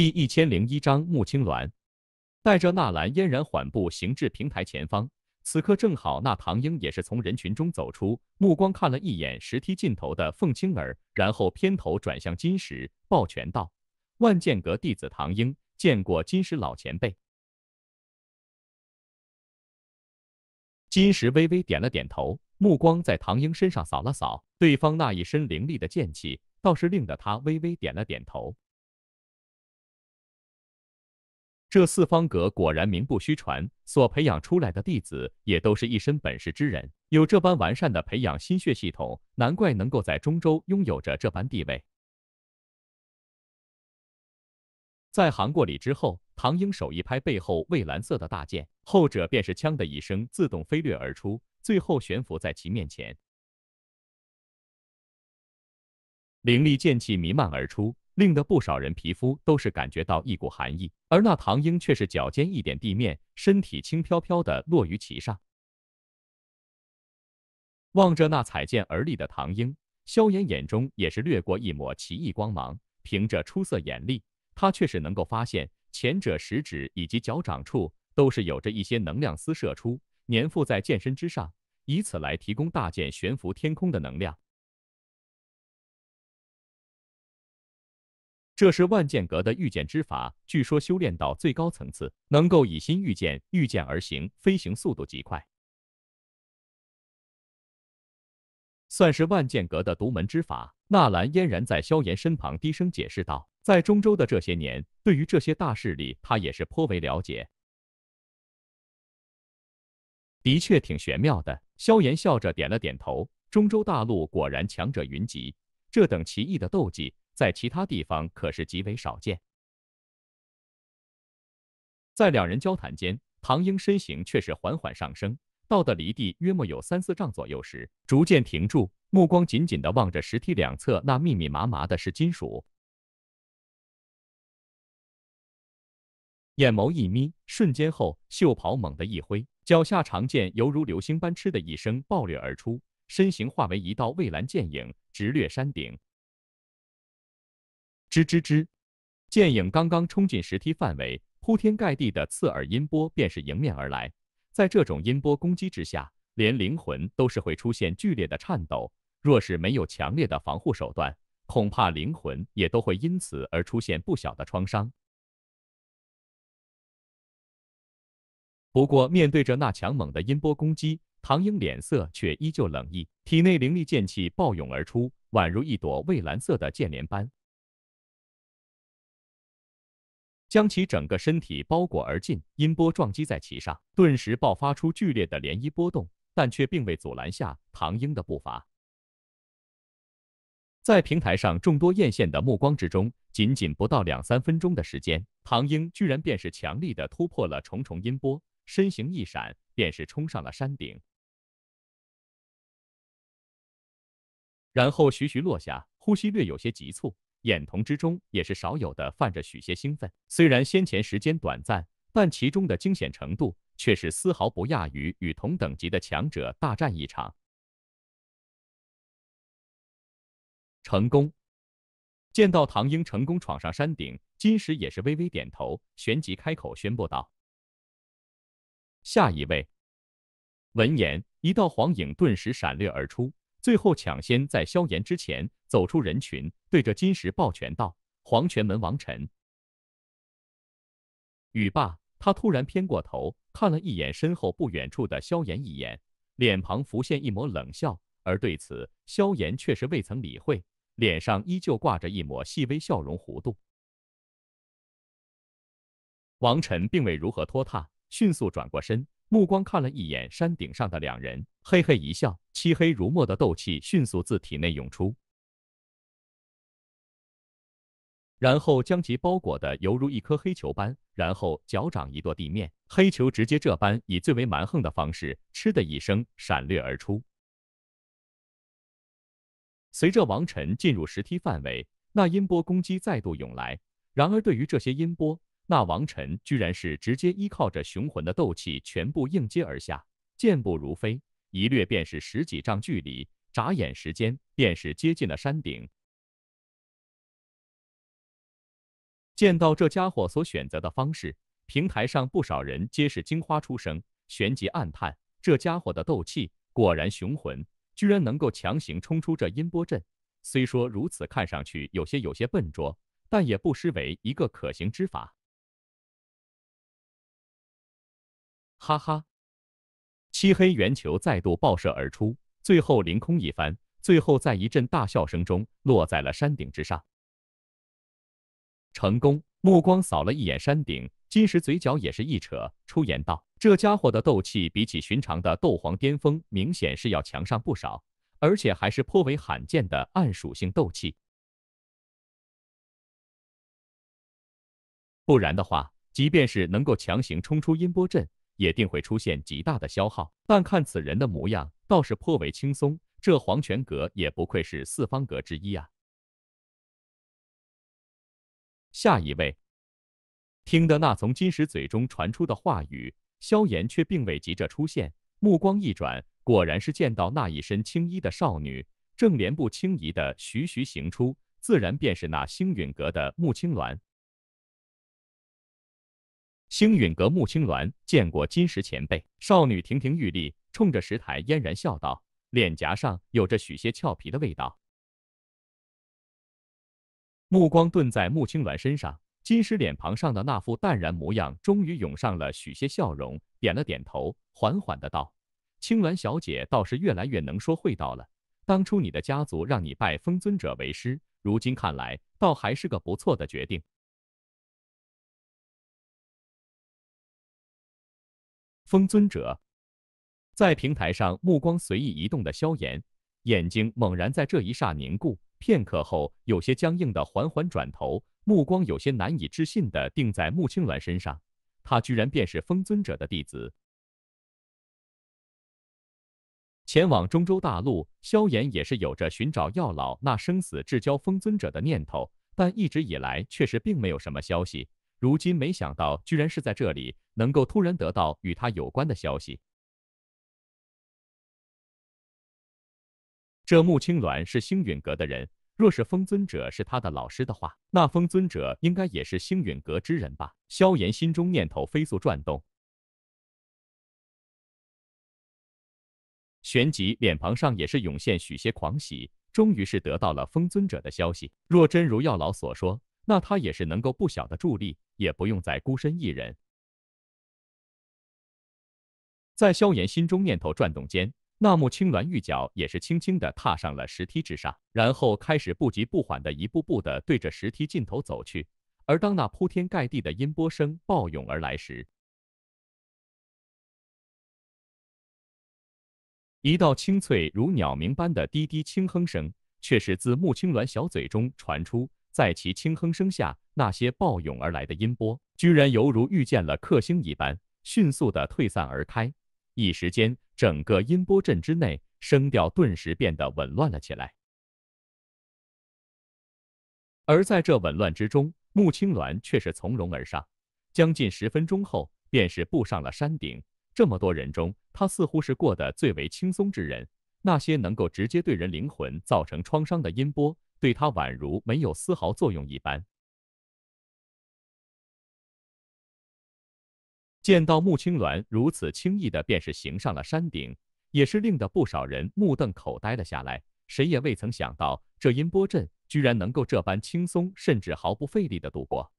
第一千零一章，穆青鸾带着纳兰嫣然缓步行至平台前方。此刻正好，那唐英也是从人群中走出，目光看了一眼石梯尽头的凤青儿，然后偏头转向金石，抱拳道：“万剑阁弟子唐英，见过金石老前辈。”金石微微点了点头，目光在唐英身上扫了扫，对方那一身凌厉的剑气，倒是令得他微微点了点头。这四方阁果然名不虚传，所培养出来的弟子也都是一身本事之人。有这般完善的培养心血系统，难怪能够在中州拥有着这般地位。在行过礼之后，唐英手一拍背后蔚蓝色的大剑，后者便是“锵”的一声自动飞掠而出，最后悬浮在其面前，凌厉剑气弥漫而出。令得不少人皮肤都是感觉到一股寒意，而那唐英却是脚尖一点地面，身体轻飘飘的落于其上。望着那踩剑而立的唐英，萧炎眼中也是掠过一抹奇异光芒。凭着出色眼力，他却是能够发现，前者食指以及脚掌处都是有着一些能量丝射出，粘附在剑身之上，以此来提供大剑悬浮天空的能量。这是万剑阁的御剑之法，据说修炼到最高层次，能够以心御剑，御剑而行，飞行速度极快，算是万剑阁的独门之法。纳兰嫣然在萧炎身旁低声解释道：“在中州的这些年，对于这些大势力，他也是颇为了解。的确挺玄妙的。”萧炎笑着点了点头。中州大陆果然强者云集，这等奇异的斗技。在其他地方可是极为少见。在两人交谈间，唐英身形却是缓缓上升，到的离地约莫有三四丈左右时，逐渐停住，目光紧紧地望着石梯两侧那密密麻麻的是金属，眼眸一眯，瞬间后袖袍猛地一挥，脚下长剑犹如流星般嗤的一声暴掠而出，身形化为一道蔚蓝剑影，直掠山顶。吱吱吱！剑影刚刚冲进石梯范围，铺天盖地的刺耳音波便是迎面而来。在这种音波攻击之下，连灵魂都是会出现剧烈的颤抖。若是没有强烈的防护手段，恐怕灵魂也都会因此而出现不小的创伤。不过，面对着那强猛的音波攻击，唐英脸色却依旧冷意，体内灵力剑气暴涌而出，宛如一朵蔚蓝色的剑莲般。将其整个身体包裹而进，音波撞击在其上，顿时爆发出剧烈的涟漪波动，但却并未阻拦下唐英的步伐。在平台上众多艳羡的目光之中，仅仅不到两三分钟的时间，唐英居然便是强力的突破了重重音波，身形一闪，便是冲上了山顶，然后徐徐落下，呼吸略有些急促。眼瞳之中也是少有的泛着许些兴奋，虽然先前时间短暂，但其中的惊险程度却是丝毫不亚于与同等级的强者大战一场。成功！见到唐英成功闯上山顶，金石也是微微点头，旋即开口宣布道：“下一位。”闻言，一道黄影顿时闪掠而出。最后抢先在萧炎之前走出人群，对着金石抱拳道：“黄泉门王辰。”语罢，他突然偏过头看了一眼身后不远处的萧炎一眼，脸庞浮现一抹冷笑。而对此，萧炎却是未曾理会，脸上依旧挂着一抹细微笑容弧度。王辰并未如何拖沓，迅速转过身。目光看了一眼山顶上的两人，嘿嘿一笑，漆黑如墨的斗气迅速自体内涌出，然后将其包裹的犹如一颗黑球般，然后脚掌一跺地面，黑球直接这般以最为蛮横的方式，嗤的一声闪掠而出。随着王晨进入石梯范围，那音波攻击再度涌来，然而对于这些音波。那王臣居然是直接依靠着雄浑的斗气，全部应接而下，健步如飞，一掠便是十几丈距离，眨眼时间便是接近了山顶。见到这家伙所选择的方式，平台上不少人皆是惊花出声，旋即暗叹：这家伙的斗气果然雄浑，居然能够强行冲出这音波阵。虽说如此，看上去有些有些笨拙，但也不失为一个可行之法。哈哈，漆黑圆球再度爆射而出，最后凌空一翻，最后在一阵大笑声中落在了山顶之上。成功，目光扫了一眼山顶，金石嘴角也是一扯，出言道：“这家伙的斗气比起寻常的斗皇巅峰，明显是要强上不少，而且还是颇为罕见的暗属性斗气。不然的话，即便是能够强行冲出音波阵。”也定会出现极大的消耗，但看此人的模样，倒是颇为轻松。这黄泉阁也不愧是四方阁之一啊。下一位，听得那从金石嘴中传出的话语，萧炎却并未急着出现，目光一转，果然是见到那一身青衣的少女，正莲步轻移的徐徐行出，自然便是那星陨阁的穆青鸾。星陨阁穆青鸾见过金石前辈。少女亭亭玉立，冲着石台嫣然笑道，脸颊上有着许些俏皮的味道。目光顿在穆青鸾身上，金石脸庞上的那副淡然模样终于涌上了许些笑容，点了点头，缓缓的道：“青鸾小姐倒是越来越能说会道了。当初你的家族让你拜风尊者为师，如今看来，倒还是个不错的决定。”风尊者在平台上，目光随意移动的萧炎，眼睛猛然在这一刹凝固，片刻后，有些僵硬的缓缓转头，目光有些难以置信的定在穆青鸾身上。他居然便是风尊者的弟子。前往中州大陆，萧炎也是有着寻找药老那生死至交风尊者的念头，但一直以来确实并没有什么消息。如今没想到，居然是在这里。能够突然得到与他有关的消息，这穆青鸾是星陨阁的人。若是风尊者是他的老师的话，那风尊者应该也是星陨阁之人吧？萧炎心中念头飞速转动，旋即脸庞上也是涌现许些狂喜，终于是得到了风尊者的消息。若真如药老所说，那他也是能够不小的助力，也不用再孤身一人。在萧炎心中念头转动间，那木青鸾玉脚也是轻轻的踏上了石梯之上，然后开始不急不缓的一步步的对着石梯尽头走去。而当那铺天盖地的音波声暴涌而来时，一道清脆如鸟鸣般的滴滴轻哼声，却是自穆青鸾小嘴中传出。在其轻哼声下，那些暴涌而来的音波，居然犹如遇见了克星一般，迅速的退散而开。一时间，整个音波阵之内，声调顿时变得紊乱了起来。而在这紊乱之中，穆青鸾却是从容而上，将近十分钟后，便是步上了山顶。这么多人中，他似乎是过得最为轻松之人。那些能够直接对人灵魂造成创伤的音波，对他宛如没有丝毫作用一般。见到穆青鸾如此轻易的便是行上了山顶，也是令得不少人目瞪口呆了下来。谁也未曾想到，这音波阵居然能够这般轻松，甚至毫不费力的度过。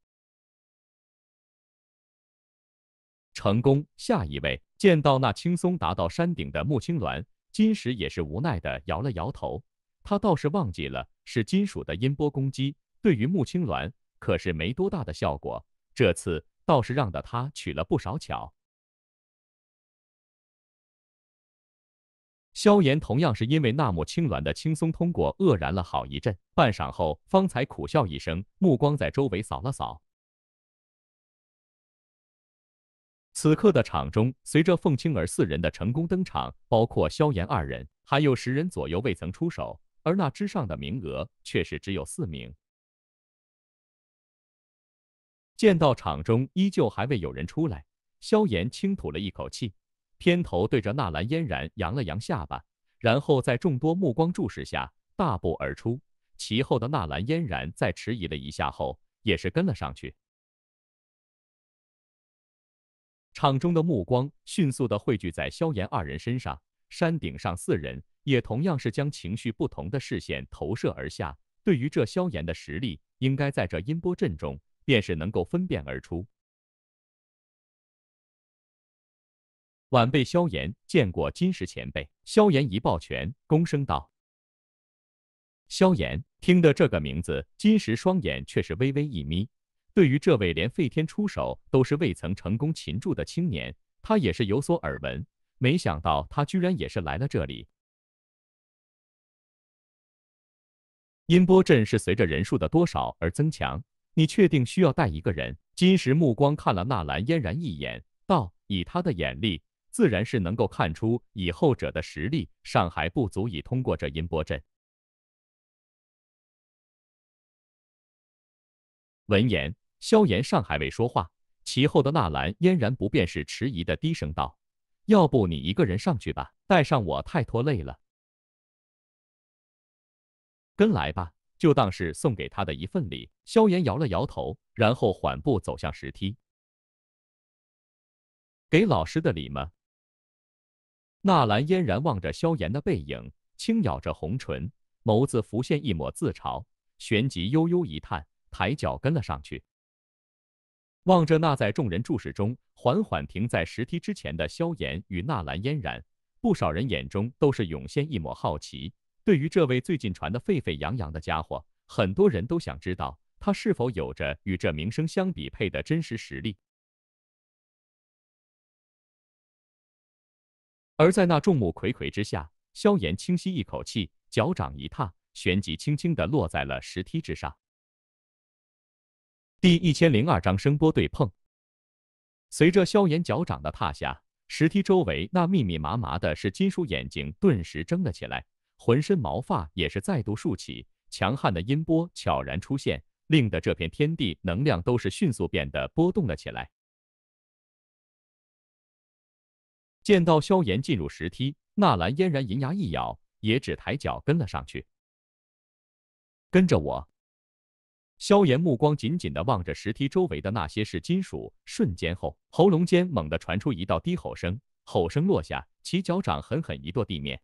成功，下一位。见到那轻松达到山顶的穆青鸾，金石也是无奈的摇了摇头。他倒是忘记了，是金属的音波攻击，对于穆青鸾可是没多大的效果。这次。倒是让得他取了不少巧。萧炎同样是因为那抹青鸾的轻松通过，愕然了好一阵，半晌后方才苦笑一声，目光在周围扫了扫。此刻的场中，随着凤青儿四人的成功登场，包括萧炎二人，还有十人左右未曾出手，而那之上的名额却是只有四名。见到场中依旧还未有人出来，萧炎轻吐了一口气，偏头对着纳兰嫣然扬了扬下巴，然后在众多目光注视下大步而出。其后的纳兰嫣然在迟疑了一下后，也是跟了上去。场中的目光迅速的汇聚在萧炎二人身上，山顶上四人也同样是将情绪不同的视线投射而下。对于这萧炎的实力，应该在这音波阵中。便是能够分辨而出。晚辈萧炎见过金石前辈。萧炎一抱拳，躬声道：“萧炎。”听的这个名字，金石双眼却是微微一眯。对于这位连废天出手都是未曾成功擒住的青年，他也是有所耳闻。没想到他居然也是来了这里。音波阵是随着人数的多少而增强。你确定需要带一个人？金石目光看了纳兰嫣然一眼，道：“以他的眼力，自然是能够看出，以后者的实力，尚还不足以通过这音波阵。”闻言，萧炎尚还未说话，其后的纳兰嫣然不便是迟疑的低声道：“要不你一个人上去吧，带上我太拖累了，跟来吧。”就当是送给他的一份礼。萧炎摇了摇头，然后缓步走向石梯。给老师的礼吗？纳兰嫣然望着萧炎的背影，轻咬着红唇，眸子浮现一抹自嘲，旋即悠悠一叹，抬脚跟了上去。望着那在众人注视中缓缓停在石梯之前的萧炎与纳兰嫣然，不少人眼中都是涌现一抹好奇。对于这位最近传的沸沸扬扬的家伙，很多人都想知道他是否有着与这名声相匹配的真实实力。而在那众目睽睽之下，萧炎清晰一口气，脚掌一踏，旋即轻轻的落在了石梯之上。第一千零二章声波对碰。随着萧炎脚掌的踏下，石梯周围那密密麻麻的是金属眼睛顿时睁了起来。浑身毛发也是再度竖起，强悍的音波悄然出现，令得这片天地能量都是迅速变得波动了起来。见到萧炎进入石梯，纳兰嫣然银牙一咬，也只抬脚跟了上去。跟着我。萧炎目光紧紧地望着石梯周围的那些是金属，瞬间后喉咙间猛地传出一道低吼声，吼声落下，其脚掌狠狠一跺地面。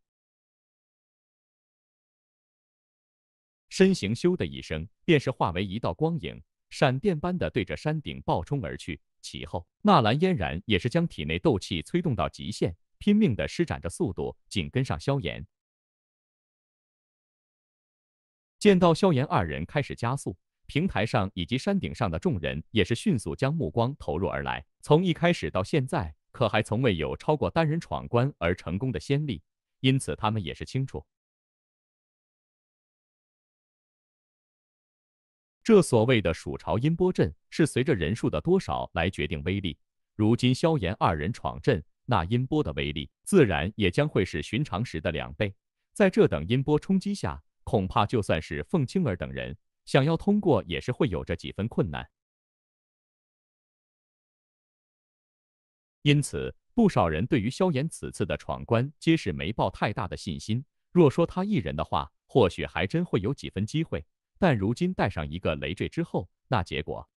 身形咻的一声，便是化为一道光影，闪电般的对着山顶暴冲而去。其后，纳兰嫣然也是将体内斗气催动到极限，拼命的施展着速度，紧跟上萧炎。见到萧炎二人开始加速，平台上以及山顶上的众人也是迅速将目光投入而来。从一开始到现在，可还从未有超过单人闯关而成功的先例，因此他们也是清楚。这所谓的蜀朝音波阵是随着人数的多少来决定威力。如今萧炎二人闯阵，那音波的威力自然也将会是寻常时的两倍。在这等音波冲击下，恐怕就算是凤青儿等人想要通过，也是会有着几分困难。因此，不少人对于萧炎此次的闯关皆是没抱太大的信心。若说他一人的话，或许还真会有几分机会。但如今带上一个累赘之后，那结果，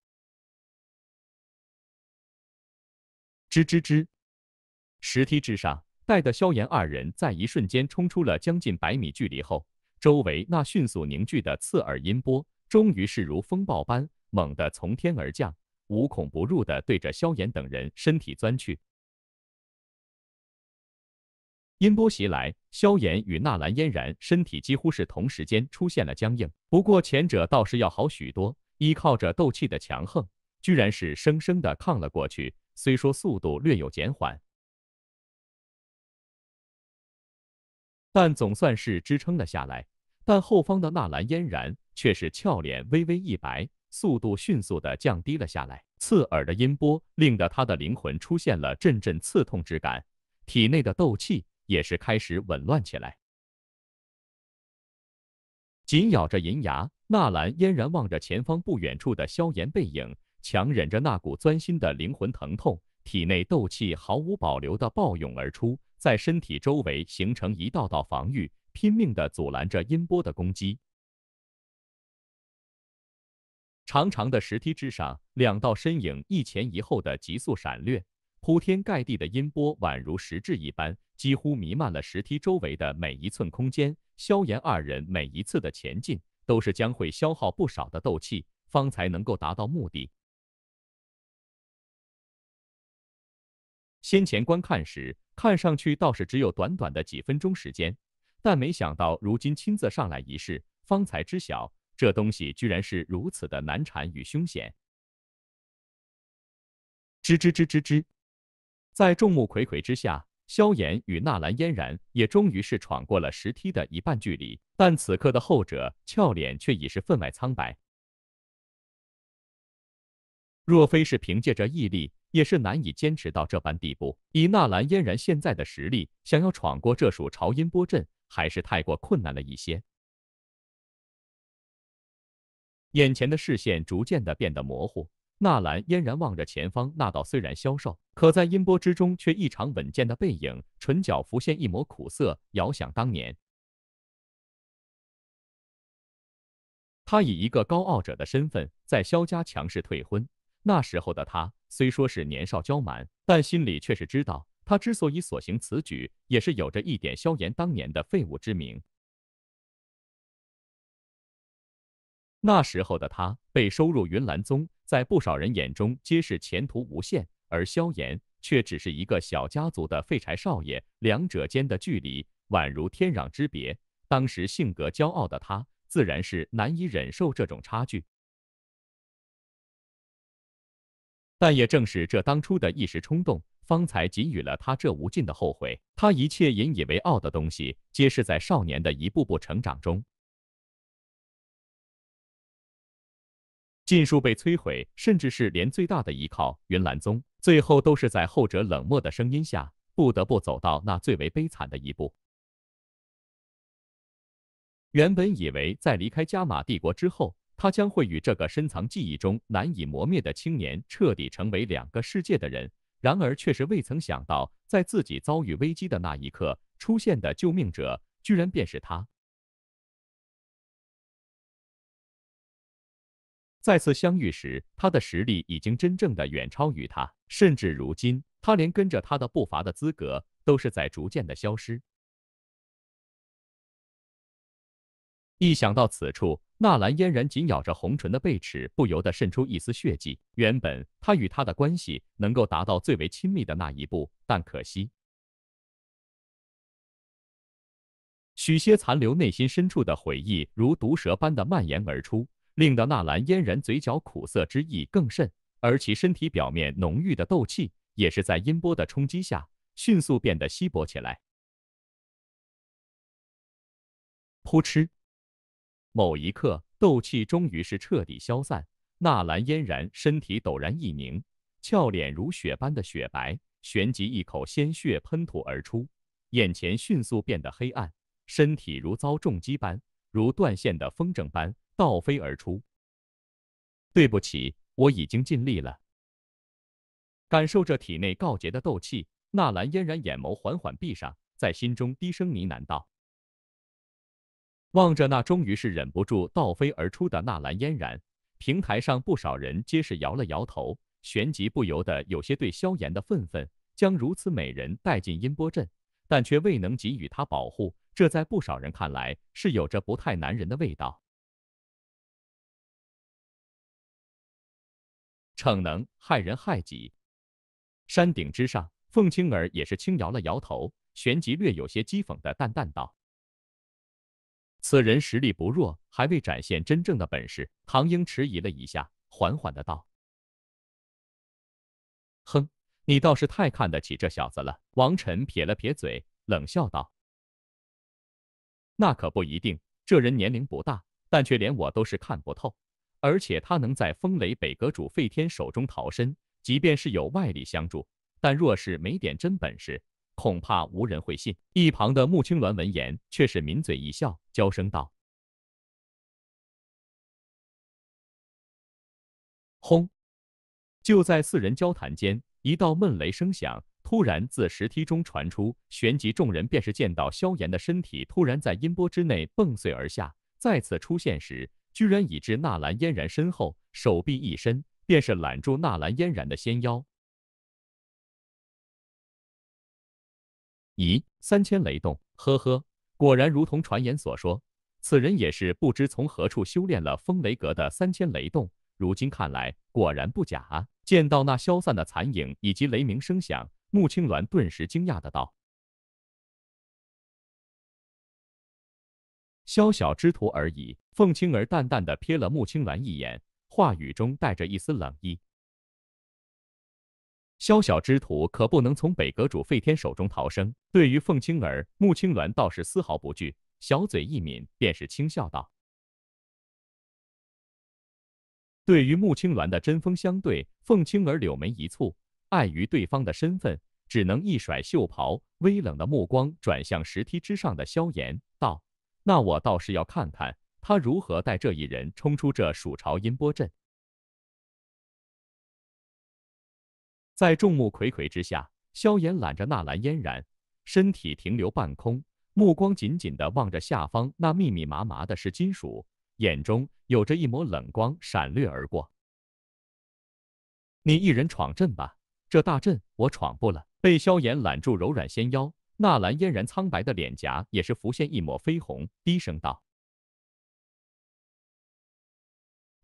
吱吱吱！石梯之上，带的萧炎二人在一瞬间冲出了将近百米距离后，周围那迅速凝聚的刺耳音波，终于是如风暴般猛地从天而降，无孔不入的对着萧炎等人身体钻去。音波袭来，萧炎与纳兰嫣然身体几乎是同时间出现了僵硬，不过前者倒是要好许多，依靠着斗气的强横，居然是生生的抗了过去。虽说速度略有减缓，但总算是支撑了下来。但后方的纳兰嫣然却是俏脸微微一白，速度迅速的降低了下来。刺耳的音波令得他的灵魂出现了阵阵刺痛之感，体内的斗气。也是开始紊乱起来。紧咬着银牙，纳兰嫣然望着前方不远处的萧炎背影，强忍着那股钻心的灵魂疼痛，体内斗气毫无保留的暴涌而出，在身体周围形成一道道防御，拼命的阻拦着音波的攻击。长长的石梯之上，两道身影一前一后的急速闪掠。铺天盖地的音波宛如实质一般，几乎弥漫了石梯周围的每一寸空间。萧炎二人每一次的前进，都是将会消耗不少的斗气，方才能够达到目的。先前观看时，看上去倒是只有短短的几分钟时间，但没想到如今亲自上来一试，方才知晓这东西居然是如此的难缠与凶险。吱吱吱吱吱。在众目睽睽之下，萧炎与纳兰嫣然也终于是闯过了石梯的一半距离。但此刻的后者俏脸却已是分外苍白，若非是凭借着毅力，也是难以坚持到这般地步。以纳兰嫣然现在的实力，想要闯过这属潮音波阵，还是太过困难了一些。眼前的视线逐渐的变得模糊。纳兰嫣然望着前方那道虽然消瘦，可在音波之中却异常稳健的背影，唇角浮现一抹苦涩。遥想当年，他以一个高傲者的身份在萧家强势退婚。那时候的他虽说是年少娇蛮，但心里却是知道，他之所以所行此举，也是有着一点萧炎当年的废物之名。那时候的他被收入云岚宗。在不少人眼中，皆是前途无限，而萧炎却只是一个小家族的废柴少爷，两者间的距离宛如天壤之别。当时性格骄傲的他，自然是难以忍受这种差距。但也正是这当初的一时冲动，方才给予了他这无尽的后悔。他一切引以为傲的东西，皆是在少年的一步步成长中。尽数被摧毁，甚至是连最大的依靠云岚宗，最后都是在后者冷漠的声音下，不得不走到那最为悲惨的一步。原本以为在离开加玛帝国之后，他将会与这个深藏记忆中难以磨灭的青年彻底成为两个世界的人，然而却是未曾想到，在自己遭遇危机的那一刻，出现的救命者居然便是他。再次相遇时，他的实力已经真正的远超于他，甚至如今他连跟着他的步伐的资格都是在逐渐的消失。一想到此处，纳兰嫣然紧咬着红唇的贝齿，不由得渗出一丝血迹。原本他与他的关系能够达到最为亲密的那一步，但可惜，许些残留内心深处的回忆如毒蛇般的蔓延而出。令得纳兰嫣然嘴角苦涩之意更甚，而其身体表面浓郁的斗气也是在音波的冲击下迅速变得稀薄起来。噗嗤！某一刻，斗气终于是彻底消散，纳兰嫣然身体陡然一凝，俏脸如雪般的雪白，旋即一口鲜血喷吐而出，眼前迅速变得黑暗，身体如遭重击般，如断线的风筝般。倒飞而出。对不起，我已经尽力了。感受着体内告捷的斗气，纳兰嫣然眼眸缓缓闭上，在心中低声呢喃道。望着那终于是忍不住倒飞而出的纳兰嫣然，平台上不少人皆是摇了摇头，旋即不由得有些对萧炎的愤愤：将如此美人带进音波阵，但却未能给予他保护，这在不少人看来是有着不太男人的味道。逞能害人害己。山顶之上，凤青儿也是轻摇了摇头，旋即略有些讥讽的淡淡道：“此人实力不弱，还未展现真正的本事。”唐英迟疑了一下，缓缓的道：“哼，你倒是太看得起这小子了。”王晨撇了撇嘴，冷笑道：“那可不一定，这人年龄不大，但却连我都是看不透。”而且他能在风雷北阁主费天手中逃生，即便是有外力相助，但若是没点真本事，恐怕无人会信。一旁的穆青鸾闻言却是抿嘴一笑，娇声道：“轰！”就在四人交谈间，一道闷雷声响突然自石梯中传出，旋即众人便是见到萧炎的身体突然在音波之内蹦碎而下，再次出现时。居然已至纳兰嫣然身后，手臂一伸，便是揽住纳兰嫣然的纤腰。咦，三千雷动，呵呵，果然如同传言所说，此人也是不知从何处修炼了风雷阁的三千雷动，如今看来，果然不假啊！见到那消散的残影以及雷鸣声响，穆青鸾顿时惊讶的道：“宵小之徒而已。”凤青儿淡淡的瞥了穆青鸾一眼，话语中带着一丝冷意。宵小之徒可不能从北阁主费天手中逃生。对于凤青儿，穆青鸾倒是丝毫不惧，小嘴一抿，便是轻笑道。对于穆青鸾的针锋相对，凤青儿柳眉一蹙，碍于对方的身份，只能一甩袖袍，微冷的目光转向石梯之上的萧炎，道：“那我倒是要看看。”他如何带这一人冲出这鼠巢音波阵？在众目睽睽之下，萧炎揽着纳兰嫣然，身体停留半空，目光紧紧地望着下方那密密麻麻的是金属，眼中有着一抹冷光闪掠而过。你一人闯阵吧，这大阵我闯不了。被萧炎揽住柔软纤腰，纳兰嫣然苍白的脸颊也是浮现一抹绯红，低声道。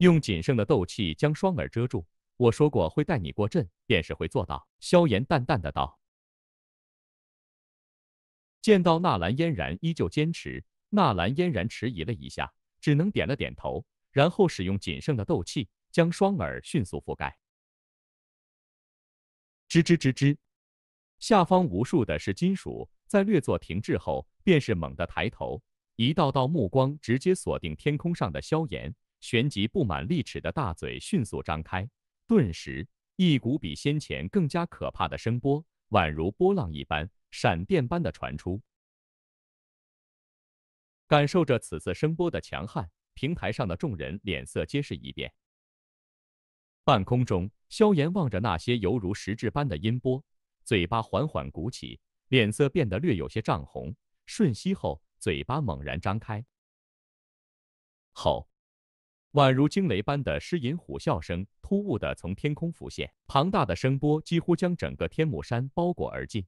用仅剩的斗气将双耳遮住。我说过会带你过阵，便是会做到。”萧炎淡淡的道。见到纳兰嫣然依旧坚持，纳兰嫣然迟疑了一下，只能点了点头，然后使用仅剩的斗气将双耳迅速覆盖。吱吱吱吱，下方无数的是金属，在略作停滞后，便是猛地抬头，一道道目光直接锁定天空上的萧炎。旋即布满利齿的大嘴迅速张开，顿时一股比先前更加可怕的声波，宛如波浪一般，闪电般的传出。感受着此次声波的强悍，平台上的众人脸色皆是一变。半空中，萧炎望着那些犹如实质般的音波，嘴巴缓缓鼓起，脸色变得略有些涨红。瞬息后，嘴巴猛然张开，吼！宛如惊雷般的狮吟虎啸声突兀的从天空浮现，庞大的声波几乎将整个天目山包裹而尽。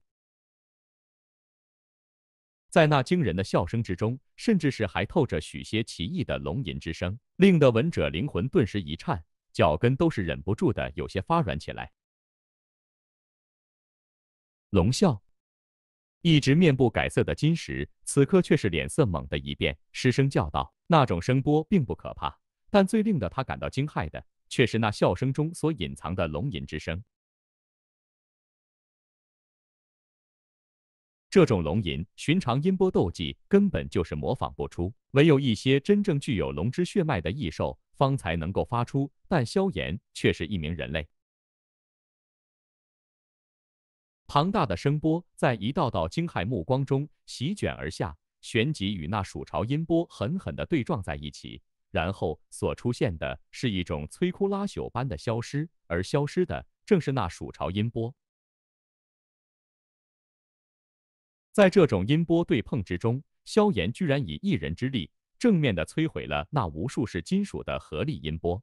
在那惊人的笑声之中，甚至是还透着许些奇异的龙吟之声，令得闻者灵魂顿时一颤，脚跟都是忍不住的有些发软起来。龙啸，一直面不改色的金石，此刻却是脸色猛的一变，失声叫道：“那种声波并不可怕。”但最令得他感到惊骇的，却是那笑声中所隐藏的龙吟之声。这种龙吟，寻常音波斗技根本就是模仿不出，唯有一些真正具有龙之血脉的异兽，方才能够发出。但萧炎却是一名人类。庞大的声波在一道道惊骇目光中席卷而下，旋即与那鼠巢音波狠狠的对撞在一起。然后所出现的是一种摧枯拉朽般的消失，而消失的正是那鼠巢音波。在这种音波对碰之中，萧炎居然以一人之力正面的摧毁了那无数是金属的合力音波。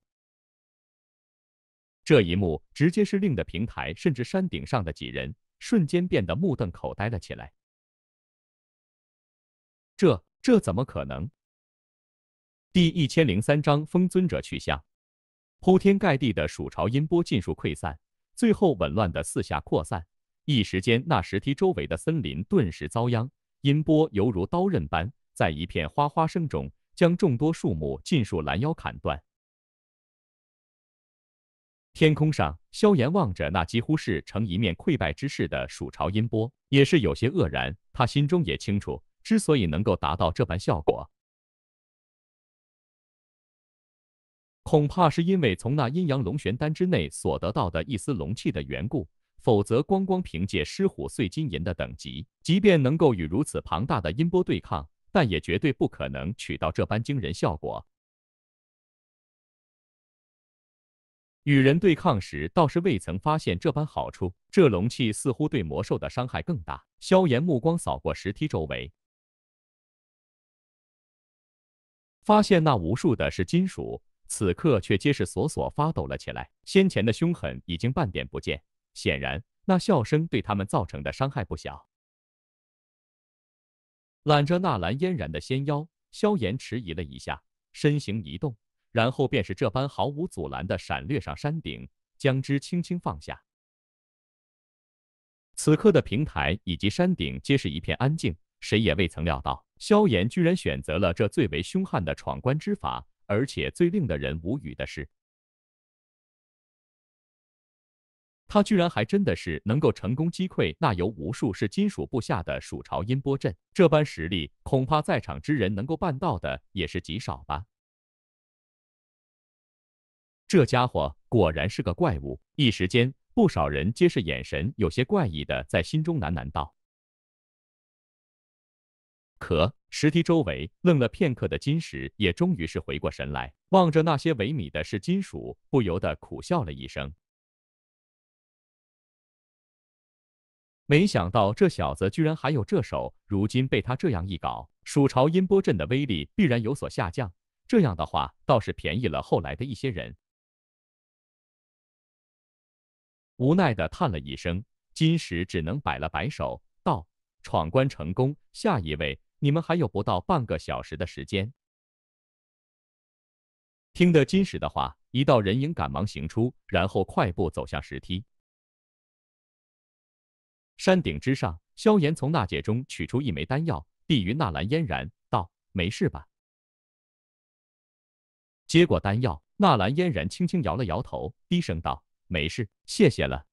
这一幕直接是令的平台甚至山顶上的几人瞬间变得目瞪口呆了起来。这这怎么可能？第一千零三章风尊者去向。铺天盖地的鼠巢音波尽数溃散，最后紊乱的四下扩散。一时间，那石梯周围的森林顿时遭殃，音波犹如刀刃般，在一片哗哗声中，将众多树木尽数拦腰砍断。天空上，萧炎望着那几乎是呈一面溃败之势的鼠巢音波，也是有些愕然。他心中也清楚，之所以能够达到这般效果。恐怕是因为从那阴阳龙玄丹之内所得到的一丝龙气的缘故，否则光光凭借狮虎碎金银的等级，即便能够与如此庞大的音波对抗，但也绝对不可能取到这般惊人效果。与人对抗时倒是未曾发现这般好处，这龙气似乎对魔兽的伤害更大。萧炎目光扫过石梯周围，发现那无数的是金属。此刻却皆是索索发抖了起来，先前的凶狠已经半点不见。显然，那笑声对他们造成的伤害不小。揽着纳兰嫣然的纤腰，萧炎迟疑了一下，身形一动，然后便是这般毫无阻拦的闪掠上山顶，将之轻轻放下。此刻的平台以及山顶皆是一片安静，谁也未曾料到萧炎居然选择了这最为凶悍的闯关之法。而且最令的人无语的是，他居然还真的是能够成功击溃那由无数是金属部下的鼠巢音波阵，这般实力，恐怕在场之人能够办到的也是极少吧。这家伙果然是个怪物！一时间，不少人皆是眼神有些怪异的，在心中喃喃道：“可。”石梯周围愣了片刻的金石也终于是回过神来，望着那些萎靡的是金属，不由得苦笑了一声。没想到这小子居然还有这手，如今被他这样一搞，鼠巢音波阵的威力必然有所下降。这样的话倒是便宜了后来的一些人。无奈的叹了一声，金石只能摆了摆手，道：“闯关成功，下一位。”你们还有不到半个小时的时间。听得金石的话，一道人影赶忙行出，然后快步走向石梯。山顶之上，萧炎从纳戒中取出一枚丹药，递于纳兰嫣然，道：“没事吧？”接过丹药，纳兰嫣然轻轻摇了摇头，低声道：“没事，谢谢了。”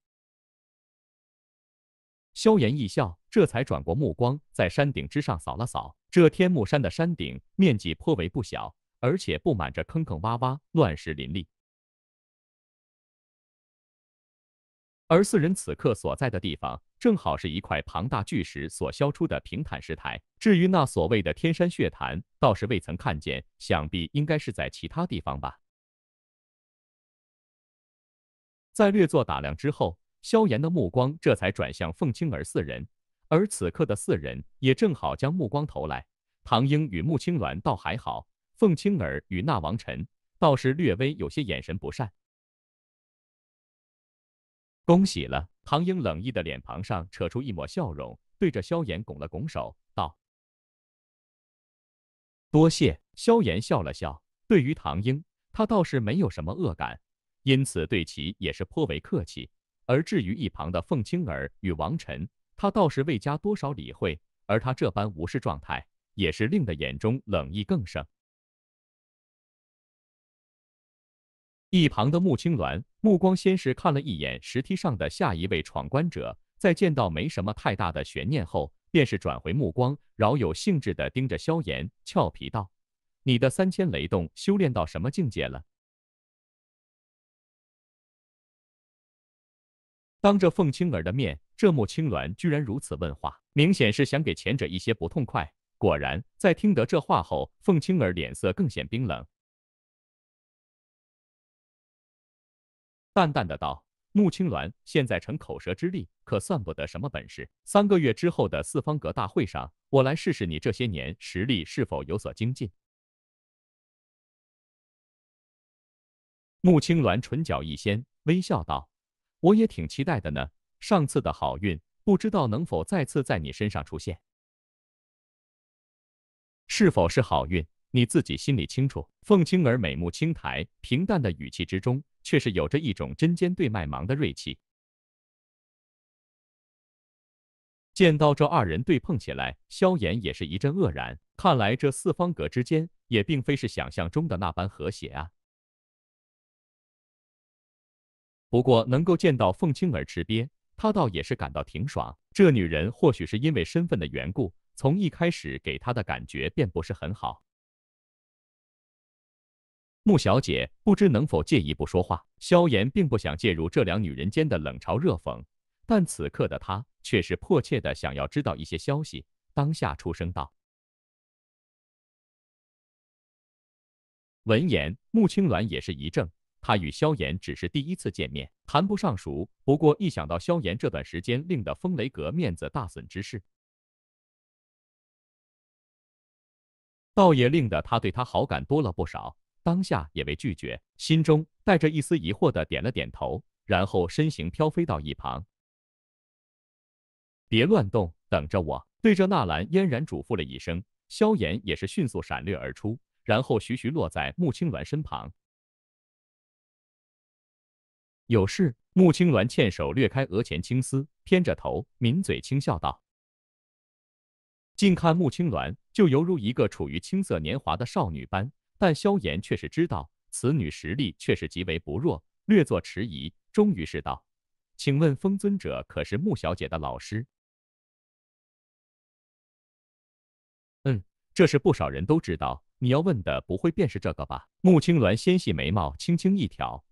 萧炎一笑，这才转过目光，在山顶之上扫了扫。这天目山的山顶面积颇为不小，而且布满着坑坑洼洼、乱石林立。而四人此刻所在的地方，正好是一块庞大巨石所削出的平坦石台。至于那所谓的天山血潭，倒是未曾看见，想必应该是在其他地方吧。在略作打量之后。萧炎的目光这才转向凤青儿四人，而此刻的四人也正好将目光投来。唐英与穆青鸾倒还好，凤青儿与那王晨倒是略微有些眼神不善。恭喜了，唐英冷意的脸庞上扯出一抹笑容，对着萧炎拱了拱手，道：“多谢。”萧炎笑了笑，对于唐英，他倒是没有什么恶感，因此对其也是颇为客气。而至于一旁的凤青儿与王晨，他倒是未加多少理会。而他这般无视状态，也是令得眼中冷意更盛。一旁的穆青鸾目光先是看了一眼石梯上的下一位闯关者，再见到没什么太大的悬念后，便是转回目光，饶有兴致的盯着萧炎，俏皮道：“你的三千雷动修炼到什么境界了？”当着凤青儿的面，这穆青鸾居然如此问话，明显是想给前者一些不痛快。果然，在听得这话后，凤青儿脸色更显冰冷，淡淡的道：“穆青鸾，现在逞口舌之力，可算不得什么本事。三个月之后的四方阁大会上，我来试试你这些年实力是否有所精进。”穆青鸾唇角一掀，微笑道。我也挺期待的呢。上次的好运，不知道能否再次在你身上出现？是否是好运，你自己心里清楚。凤青儿眉目轻抬，平淡的语气之中，却是有着一种针尖对麦芒的锐气。见到这二人对碰起来，萧炎也是一阵愕然。看来这四方阁之间，也并非是想象中的那般和谐啊。不过能够见到凤青儿吃瘪，他倒也是感到挺爽。这女人或许是因为身份的缘故，从一开始给他的感觉便不是很好。穆小姐，不知能否借一步说话？萧炎并不想介入这两女人间的冷嘲热讽，但此刻的他却是迫切的想要知道一些消息，当下出声道。闻言，穆青鸾也是一怔。他与萧炎只是第一次见面，谈不上熟。不过一想到萧炎这段时间令得风雷阁面子大损之事，倒也令得他对他好感多了不少。当下也未拒绝，心中带着一丝疑惑的点了点头，然后身形飘飞到一旁。别乱动，等着我。”对着纳兰嫣然嘱咐了一声，萧炎也是迅速闪掠而出，然后徐徐落在穆青鸾身旁。有事？穆青鸾欠手掠开额前青丝，偏着头抿嘴轻笑道。近看穆青鸾，就犹如一个处于青涩年华的少女般，但萧炎却是知道此女实力却是极为不弱。略作迟疑，终于是道：“请问风尊者可是穆小姐的老师？”“嗯，这是不少人都知道。你要问的不会便是这个吧？”穆青鸾纤细眉毛轻轻一挑。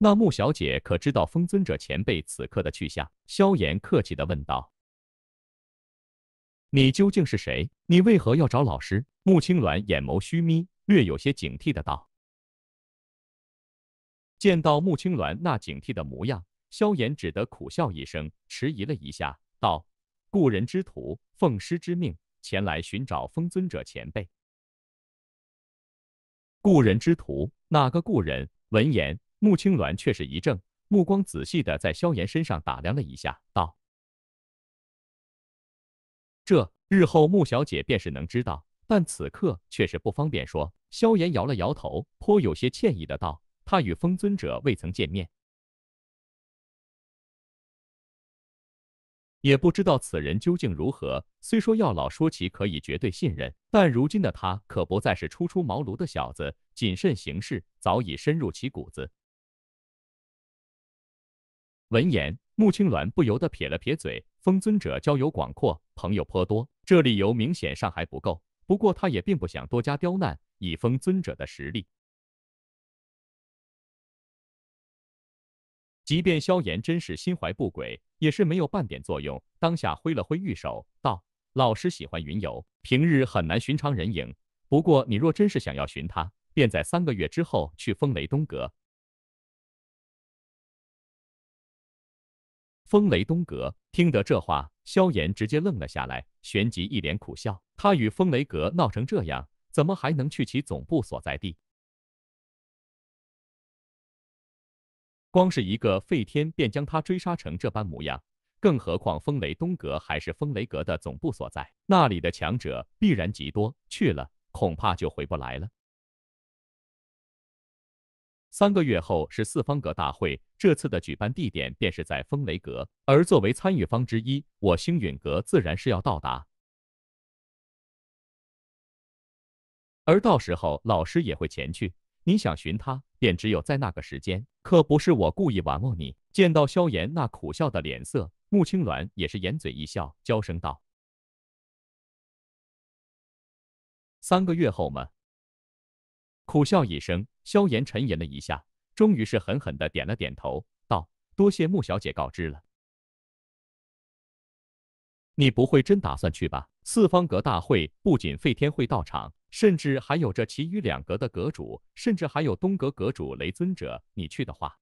那穆小姐可知道风尊者前辈此刻的去向？萧炎客气的问道。你究竟是谁？你为何要找老师？穆青鸾眼眸虚眯，略有些警惕的道。见到穆青鸾那警惕的模样，萧炎只得苦笑一声，迟疑了一下，道：“故人之徒，奉师之命前来寻找风尊者前辈。”故人之徒？哪个故人？闻言。穆青鸾却是一怔，目光仔细的在萧炎身上打量了一下，道：“这日后穆小姐便是能知道，但此刻却是不方便说。”萧炎摇了摇头，颇有些歉意的道：“他与风尊者未曾见面，也不知道此人究竟如何。虽说药老说其可以绝对信任，但如今的他可不再是初出茅庐的小子，谨慎行事早已深入其骨子。”闻言，穆青鸾不由得撇了撇嘴。风尊者交友广阔，朋友颇多，这理由明显上还不够。不过他也并不想多加刁难，以风尊者的实力，即便萧炎真是心怀不轨，也是没有半点作用。当下挥了挥玉手，道：“老师喜欢云游，平日很难寻常人影。不过你若真是想要寻他，便在三个月之后去风雷东阁。”风雷东阁听得这话，萧炎直接愣了下来，旋即一脸苦笑。他与风雷阁闹成这样，怎么还能去其总部所在地？光是一个废天便将他追杀成这般模样，更何况风雷东阁还是风雷阁的总部所在，那里的强者必然极多，去了恐怕就回不来了。三个月后是四方阁大会，这次的举办地点便是在风雷阁。而作为参与方之一，我星陨阁自然是要到达。而到时候老师也会前去，你想寻他，便只有在那个时间。可不是我故意玩弄你。见到萧炎那苦笑的脸色，穆青鸾也是掩嘴一笑，娇声道：“三个月后吗？”苦笑一声，萧炎沉吟了一下，终于是狠狠的点了点头，道：“多谢穆小姐告知了。你不会真打算去吧？四方阁大会不仅废天会到场，甚至还有着其余两阁的阁主，甚至还有东阁阁主雷尊者。你去的话，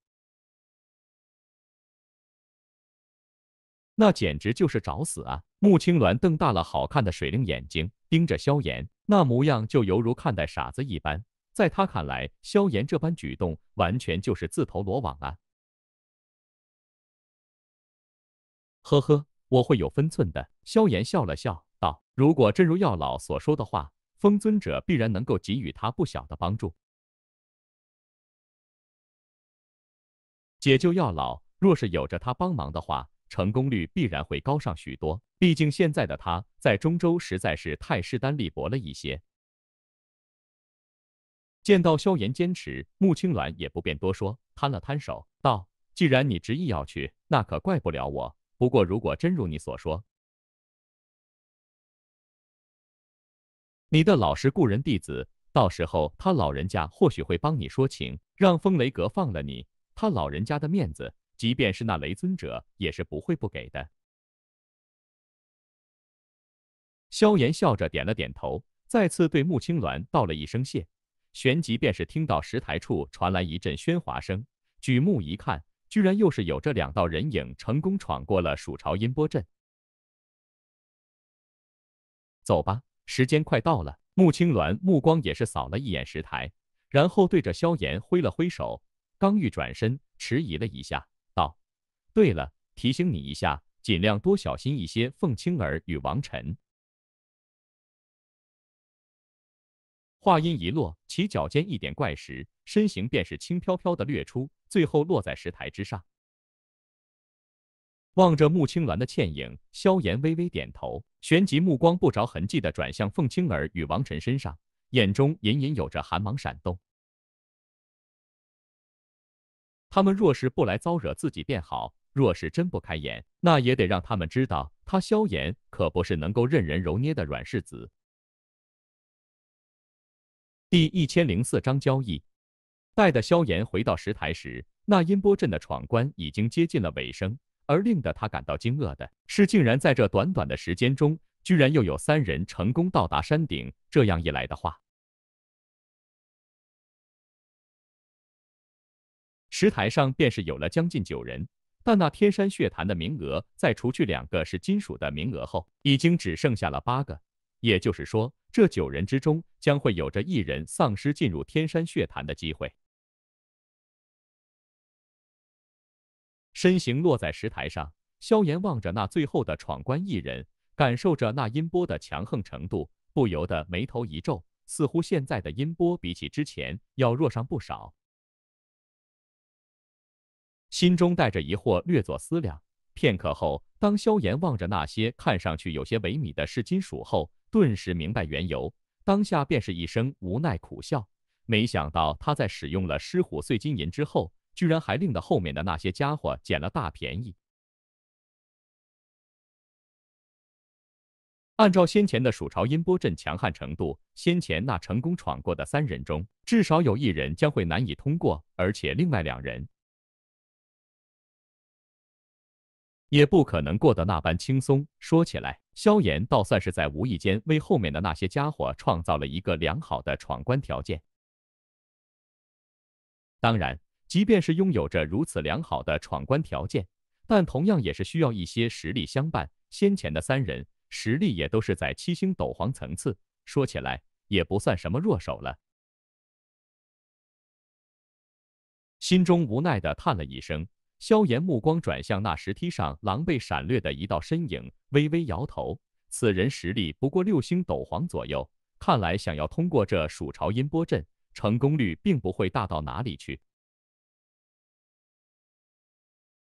那简直就是找死啊！”穆青鸾瞪大了好看的水灵眼睛，盯着萧炎，那模样就犹如看待傻子一般。在他看来，萧炎这般举动完全就是自投罗网了。呵呵，我会有分寸的。萧炎笑了笑，道：“如果真如药老所说的话，封尊者必然能够给予他不小的帮助。解救药老，若是有着他帮忙的话，成功率必然会高上许多。毕竟现在的他在中州实在是太势单力薄了一些。”见到萧炎坚持，穆青鸾也不便多说，摊了摊手道：“既然你执意要去，那可怪不了我。不过如果真如你所说，你的老师故人弟子，到时候他老人家或许会帮你说情，让风雷阁放了你。他老人家的面子，即便是那雷尊者也是不会不给的。”萧炎笑着点了点头，再次对穆青鸾道了一声谢。旋即便是听到石台处传来一阵喧哗声，举目一看，居然又是有这两道人影成功闯过了蜀朝音波阵。走吧，时间快到了。穆青鸾目光也是扫了一眼石台，然后对着萧炎挥了挥手，刚欲转身，迟疑了一下，道：“对了，提醒你一下，尽量多小心一些，凤青儿与王晨。话音一落，其脚尖一点怪石，身形便是轻飘飘的掠出，最后落在石台之上。望着穆青鸾的倩影，萧炎微微点头，旋即目光不着痕迹的转向凤青儿与王晨身上，眼中隐隐有着寒芒闪动。他们若是不来招惹自己便好，若是真不开眼，那也得让他们知道，他萧炎可不是能够任人揉捏的软柿子。第一千零四章交易。待的萧炎回到石台时，那音波阵的闯关已经接近了尾声。而令得他感到惊愕的是，竟然在这短短的时间中，居然又有三人成功到达山顶。这样一来的话，石台上便是有了将近九人。但那天山血潭的名额，在除去两个是金属的名额后，已经只剩下了八个。也就是说，这九人之中将会有着一人丧失进入天山血潭的机会。身形落在石台上，萧炎望着那最后的闯关一人，感受着那音波的强横程度，不由得眉头一皱，似乎现在的音波比起之前要弱上不少。心中带着疑惑，略作思量，片刻后，当萧炎望着那些看上去有些萎靡的噬金属后，顿时明白缘由，当下便是一声无奈苦笑。没想到他在使用了狮虎碎金银之后，居然还令得后面的那些家伙捡了大便宜。按照先前的蜀朝音波阵强悍程度，先前那成功闯过的三人中，至少有一人将会难以通过，而且另外两人。也不可能过得那般轻松。说起来，萧炎倒算是在无意间为后面的那些家伙创造了一个良好的闯关条件。当然，即便是拥有着如此良好的闯关条件，但同样也是需要一些实力相伴。先前的三人实力也都是在七星斗皇层次，说起来也不算什么弱手了。心中无奈的叹了一声。萧炎目光转向那石梯上狼狈闪掠的一道身影，微微摇头。此人实力不过六星斗皇左右，看来想要通过这蜀朝音波阵，成功率并不会大到哪里去。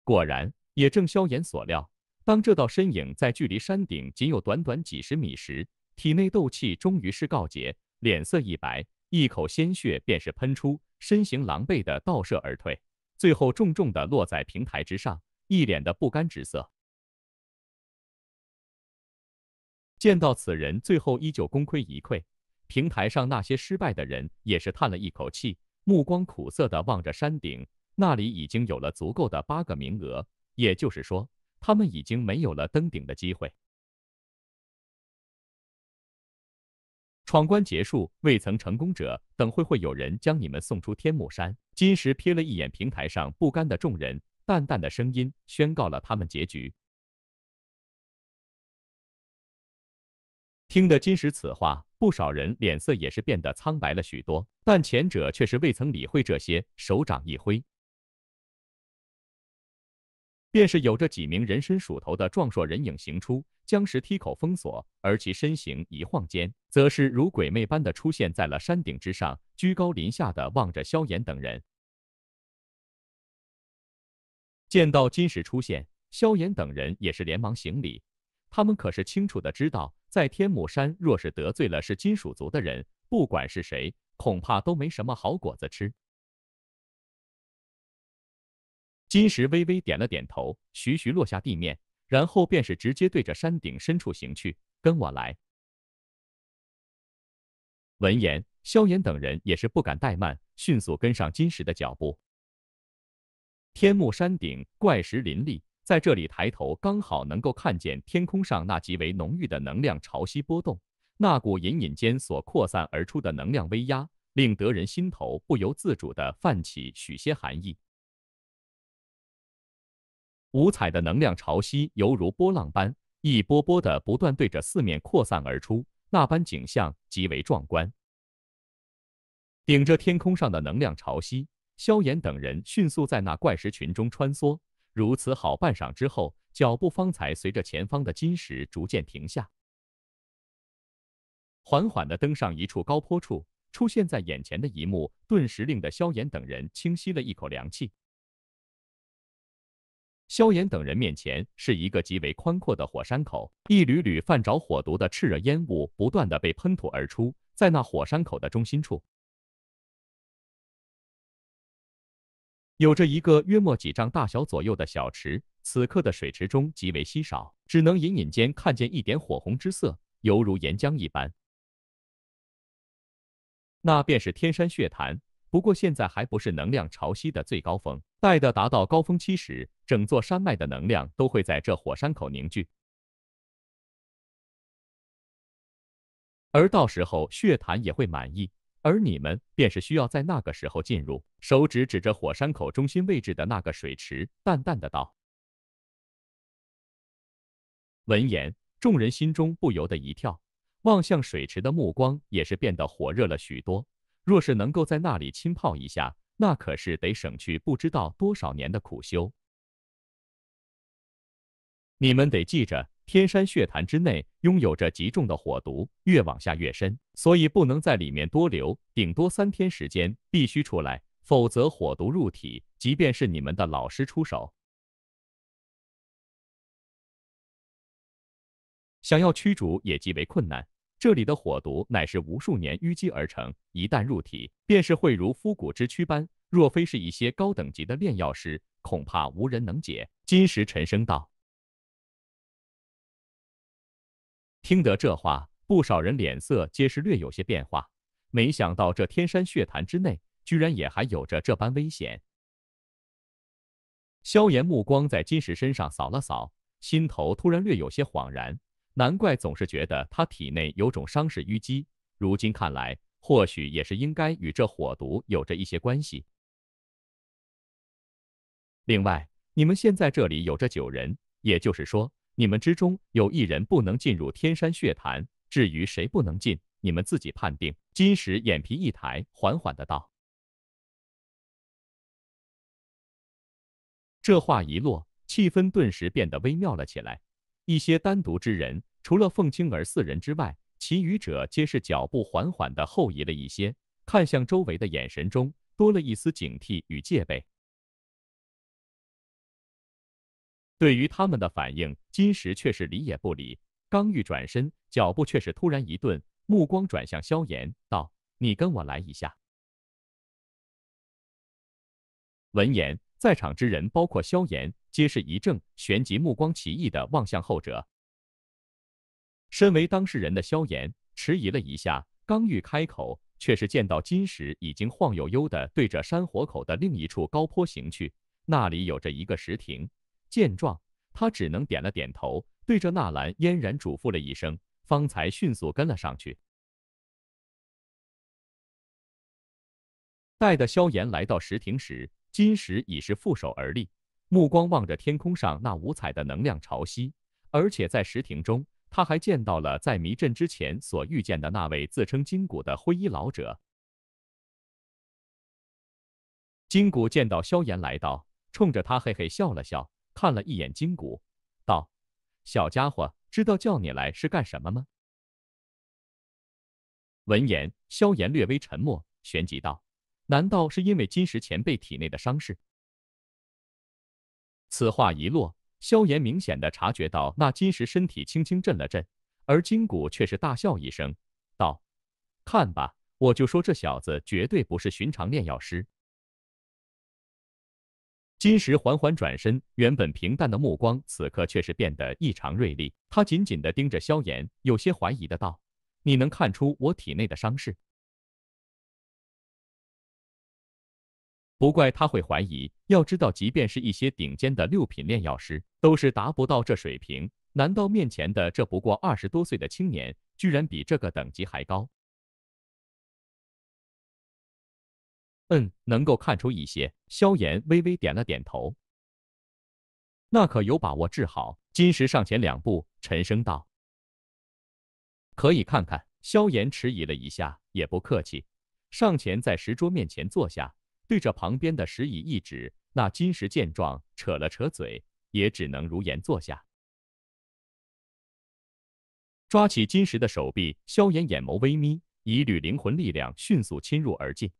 果然，也正萧炎所料，当这道身影在距离山顶仅有短短几十米时，体内斗气终于是告捷，脸色一白，一口鲜血便是喷出，身形狼狈的倒射而退。最后重重的落在平台之上，一脸的不甘之色。见到此人最后依旧功亏一篑，平台上那些失败的人也是叹了一口气，目光苦涩地望着山顶，那里已经有了足够的八个名额，也就是说，他们已经没有了登顶的机会。闯关结束，未曾成功者，等会会有人将你们送出天目山。金石瞥了一眼平台上不甘的众人，淡淡的声音宣告了他们结局。听得金石此话，不少人脸色也是变得苍白了许多，但前者却是未曾理会这些，手掌一挥，便是有着几名人身鼠头的壮硕人影行出。将石梯口封锁，而其身形一晃间，则是如鬼魅般的出现在了山顶之上，居高临下的望着萧炎等人。见到金石出现，萧炎等人也是连忙行礼。他们可是清楚的知道，在天目山若是得罪了是金属族的人，不管是谁，恐怕都没什么好果子吃。金石微微点了点头，徐徐落下地面。然后便是直接对着山顶深处行去，跟我来。闻言，萧炎等人也是不敢怠慢，迅速跟上金石的脚步。天目山顶怪石林立，在这里抬头，刚好能够看见天空上那极为浓郁的能量潮汐波动，那股隐隐间所扩散而出的能量威压，令得人心头不由自主的泛起许些寒意。五彩的能量潮汐犹如波浪般一波波的不断对着四面扩散而出，那般景象极为壮观。顶着天空上的能量潮汐，萧炎等人迅速在那怪石群中穿梭。如此好半晌之后，脚步方才随着前方的金石逐渐停下，缓缓的登上一处高坡处，出现在眼前的一幕顿时令得萧炎等人清晰了一口凉气。萧炎等人面前是一个极为宽阔的火山口，一缕缕泛着火毒的炽热烟雾不断的被喷吐而出，在那火山口的中心处，有着一个约莫几丈大小左右的小池，此刻的水池中极为稀少，只能隐隐间看见一点火红之色，犹如岩浆一般，那便是天山血潭。不过现在还不是能量潮汐的最高峰，待的达到高峰期时，整座山脉的能量都会在这火山口凝聚，而到时候血潭也会满意，而你们便是需要在那个时候进入。手指指着火山口中心位置的那个水池，淡淡的道。闻言，众人心中不由得一跳，望向水池的目光也是变得火热了许多。若是能够在那里浸泡一下，那可是得省去不知道多少年的苦修。你们得记着，天山血潭之内拥有着极重的火毒，越往下越深，所以不能在里面多留，顶多三天时间，必须出来，否则火毒入体，即便是你们的老师出手，想要驱逐也极为困难。这里的火毒乃是无数年淤积而成，一旦入体，便是会如枯骨之躯般。若非是一些高等级的炼药师，恐怕无人能解。金石沉声道。听得这话，不少人脸色皆是略有些变化。没想到这天山血潭之内，居然也还有着这般危险。萧炎目光在金石身上扫了扫，心头突然略有些恍然。难怪总是觉得他体内有种伤势淤积，如今看来，或许也是应该与这火毒有着一些关系。另外，你们现在这里有着九人，也就是说，你们之中有一人不能进入天山血潭。至于谁不能进，你们自己判定。金石眼皮一抬，缓缓的道。这话一落，气氛顿时变得微妙了起来，一些单独之人。除了凤青儿四人之外，其余者皆是脚步缓缓地后移了一些，看向周围的眼神中多了一丝警惕与戒备。对于他们的反应，金石却是理也不理。刚欲转身，脚步却是突然一顿，目光转向萧炎，道：“你跟我来一下。”闻言，在场之人包括萧炎，皆是一怔，旋即目光奇异地望向后者。身为当事人的萧炎迟疑了一下，刚欲开口，却是见到金石已经晃悠悠的对着山火口的另一处高坡行去，那里有着一个石亭。见状，他只能点了点头，对着纳兰嫣然嘱咐了一声，方才迅速跟了上去。待得萧炎来到石亭时，金石已是负手而立，目光望着天空上那五彩的能量潮汐，而且在石亭中。他还见到了在迷阵之前所遇见的那位自称金谷的灰衣老者。金谷见到萧炎来到，冲着他嘿嘿笑了笑，看了一眼金谷，道：“小家伙，知道叫你来是干什么吗？”闻言，萧炎略微沉默，旋即道：“难道是因为金石前辈体内的伤势？”此话一落。萧炎明显的察觉到，那金石身体轻轻震了震，而金谷却是大笑一声，道：“看吧，我就说这小子绝对不是寻常炼药师。”金石缓缓转身，原本平淡的目光，此刻却是变得异常锐利。他紧紧的盯着萧炎，有些怀疑的道：“你能看出我体内的伤势？”不怪他会怀疑，要知道，即便是一些顶尖的六品炼药师，都是达不到这水平。难道面前的这不过二十多岁的青年，居然比这个等级还高？嗯，能够看出一些。萧炎微微点了点头。那可有把握治好？金石上前两步，沉声道：“可以看看。”萧炎迟疑了一下，也不客气，上前在石桌面前坐下。对着旁边的石椅一指，那金石见状扯了扯嘴，也只能如言坐下。抓起金石的手臂，萧炎眼眸微眯，一缕灵魂力量迅速侵入而进。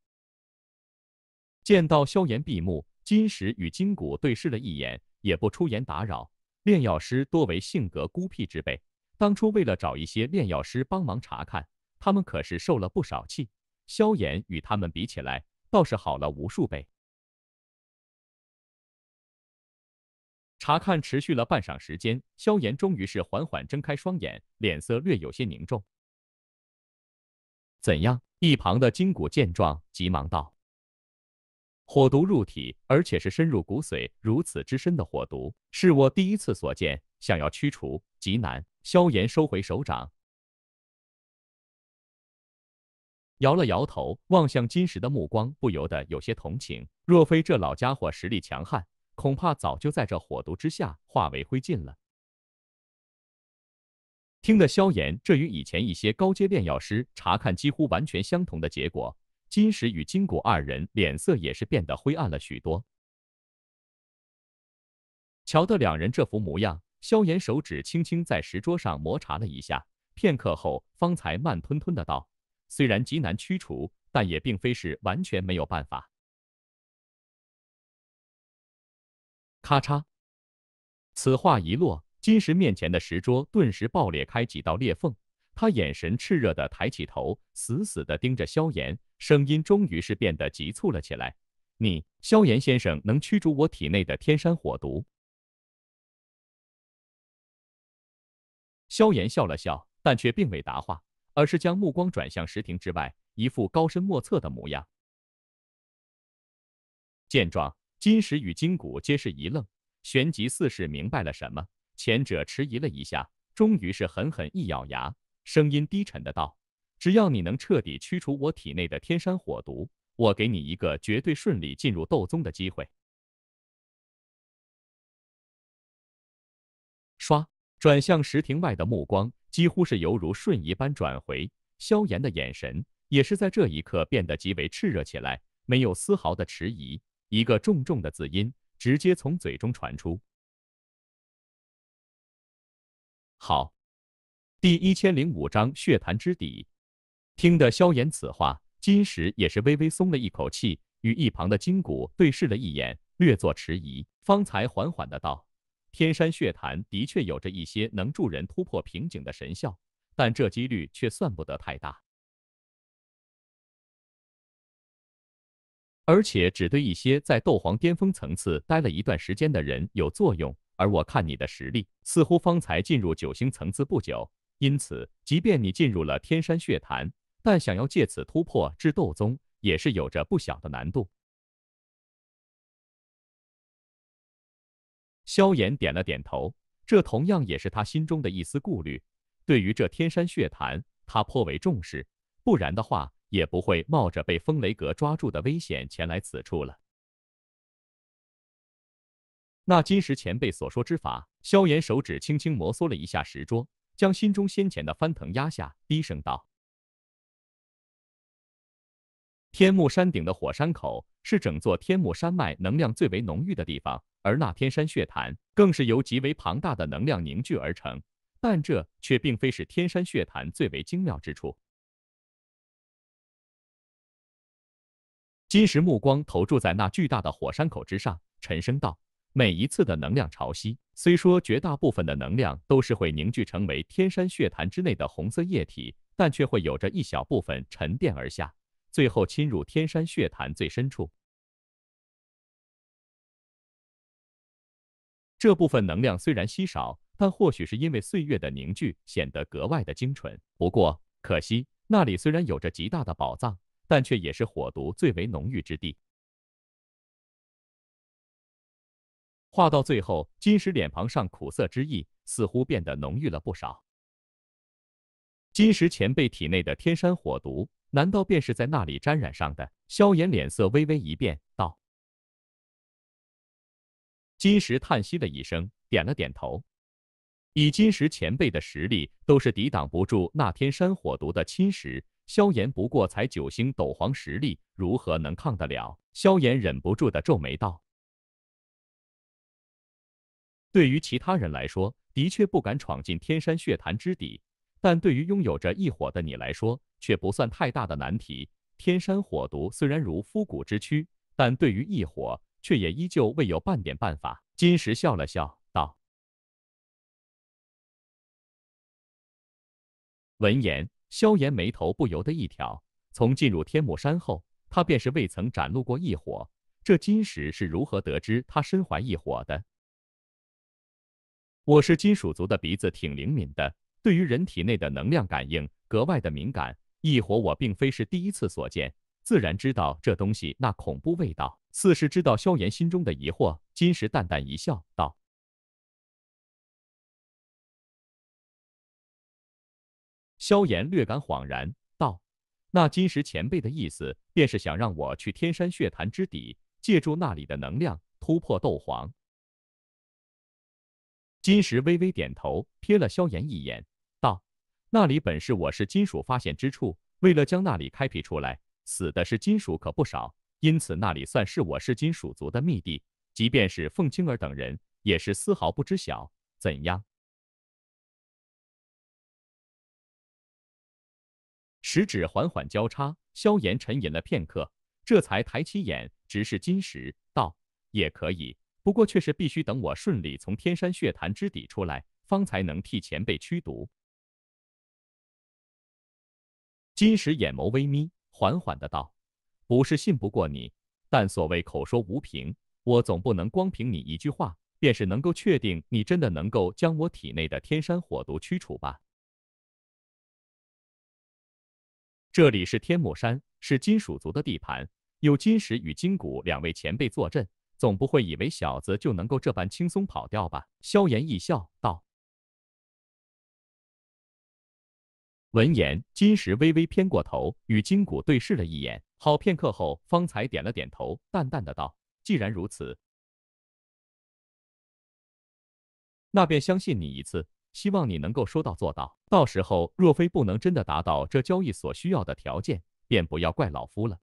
见到萧炎闭目，金石与金骨对视了一眼，也不出言打扰。炼药师多为性格孤僻之辈，当初为了找一些炼药师帮忙查看，他们可是受了不少气。萧炎与他们比起来，倒是好了无数倍。查看持续了半晌时间，萧炎终于是缓缓睁开双眼，脸色略有些凝重。怎样？一旁的金骨见状，急忙道：“火毒入体，而且是深入骨髓，如此之深的火毒，是我第一次所见，想要驱除极难。”萧炎收回手掌。摇了摇头，望向金石的目光不由得有些同情。若非这老家伙实力强悍，恐怕早就在这火毒之下化为灰烬了。听得萧炎这与以前一些高阶炼药师查看几乎完全相同的结果，金石与金谷二人脸色也是变得灰暗了许多。瞧得两人这副模样，萧炎手指轻轻在石桌上摩擦了一下，片刻后方才慢吞吞的道。虽然极难驱除，但也并非是完全没有办法。咔嚓！此话一落，金石面前的石桌顿时爆裂开几道裂缝。他眼神炽热的抬起头，死死的盯着萧炎，声音终于是变得急促了起来：“你，萧炎先生，能驱逐我体内的天山火毒？”萧炎笑了笑，但却并未答话。而是将目光转向石亭之外，一副高深莫测的模样。见状，金石与金谷皆是一愣，旋即似是明白了什么。前者迟疑了一下，终于是狠狠一咬牙，声音低沉的道：“只要你能彻底驱除我体内的天山火毒，我给你一个绝对顺利进入斗宗的机会。”唰，转向石亭外的目光。几乎是犹如瞬移般转回，萧炎的眼神也是在这一刻变得极为炽热起来，没有丝毫的迟疑，一个重重的字音直接从嘴中传出。好，第一千零五章血潭之底。听得萧炎此话，金石也是微微松了一口气，与一旁的金谷对视了一眼，略作迟疑，方才缓缓的道。天山血潭的确有着一些能助人突破瓶颈的神效，但这几率却算不得太大，而且只对一些在斗皇巅峰层次待了一段时间的人有作用。而我看你的实力似乎方才进入九星层次不久，因此，即便你进入了天山血潭，但想要借此突破至斗宗，也是有着不小的难度。萧炎点了点头，这同样也是他心中的一丝顾虑。对于这天山血潭，他颇为重视，不然的话，也不会冒着被风雷阁抓住的危险前来此处了。那金石前辈所说之法，萧炎手指轻轻摩挲了一下石桌，将心中先前的翻腾压下，低声道。天目山顶的火山口是整座天目山脉能量最为浓郁的地方，而那天山血潭更是由极为庞大的能量凝聚而成。但这却并非是天山血潭最为精妙之处。金石目光投注在那巨大的火山口之上，沉声道：“每一次的能量潮汐，虽说绝大部分的能量都是会凝聚成为天山血潭之内的红色液体，但却会有着一小部分沉淀而下。”最后侵入天山血潭最深处。这部分能量虽然稀少，但或许是因为岁月的凝聚，显得格外的精纯。不过可惜，那里虽然有着极大的宝藏，但却也是火毒最为浓郁之地。话到最后，金石脸庞上苦涩之意似乎变得浓郁了不少。金石前辈体内的天山火毒。难道便是在那里沾染上的？萧炎脸色微微一变，道：“金石叹息了一声，点了点头。以金石前辈的实力，都是抵挡不住那天山火毒的侵蚀。萧炎不过才九星斗皇实力，如何能抗得了？”萧炎忍不住的皱眉道：“对于其他人来说，的确不敢闯进天山血潭之底。”但对于拥有着异火的你来说，却不算太大的难题。天山火毒虽然如夫骨之躯，但对于异火却也依旧未有半点办法。金石笑了笑，道。闻言，萧炎眉头不由得一挑。从进入天目山后，他便是未曾展露过异火。这金石是如何得知他身怀异火的？我是金属族的鼻子挺灵敏的。对于人体内的能量感应格外的敏感，异火我并非是第一次所见，自然知道这东西那恐怖味道。四是知道萧炎心中的疑惑，金石淡淡一笑，道：“萧炎略感恍然，道：‘那金石前辈的意思，便是想让我去天山血潭之底，借助那里的能量突破斗皇。’”金石微微点头，瞥了萧炎一眼。那里本是我是金属发现之处，为了将那里开辟出来，死的是金属可不少，因此那里算是我是金属族的秘地。即便是凤青儿等人，也是丝毫不知晓。怎样？食指缓缓交叉，萧炎沉吟了片刻，这才抬起眼，直视金石，道：“也可以，不过却是必须等我顺利从天山血潭之底出来，方才能替前辈驱毒。”金石眼眸微眯，缓缓的道：“不是信不过你，但所谓口说无凭，我总不能光凭你一句话，便是能够确定你真的能够将我体内的天山火毒驱除吧？”这里是天目山，是金属族的地盘，有金石与金谷两位前辈坐镇，总不会以为小子就能够这般轻松跑掉吧？”萧炎一笑道。闻言，金石微微偏过头，与金谷对视了一眼，好片刻后方才点了点头，淡淡的道：“既然如此，那便相信你一次，希望你能够说到做到。到时候若非不能真的达到这交易所需要的条件，便不要怪老夫了。”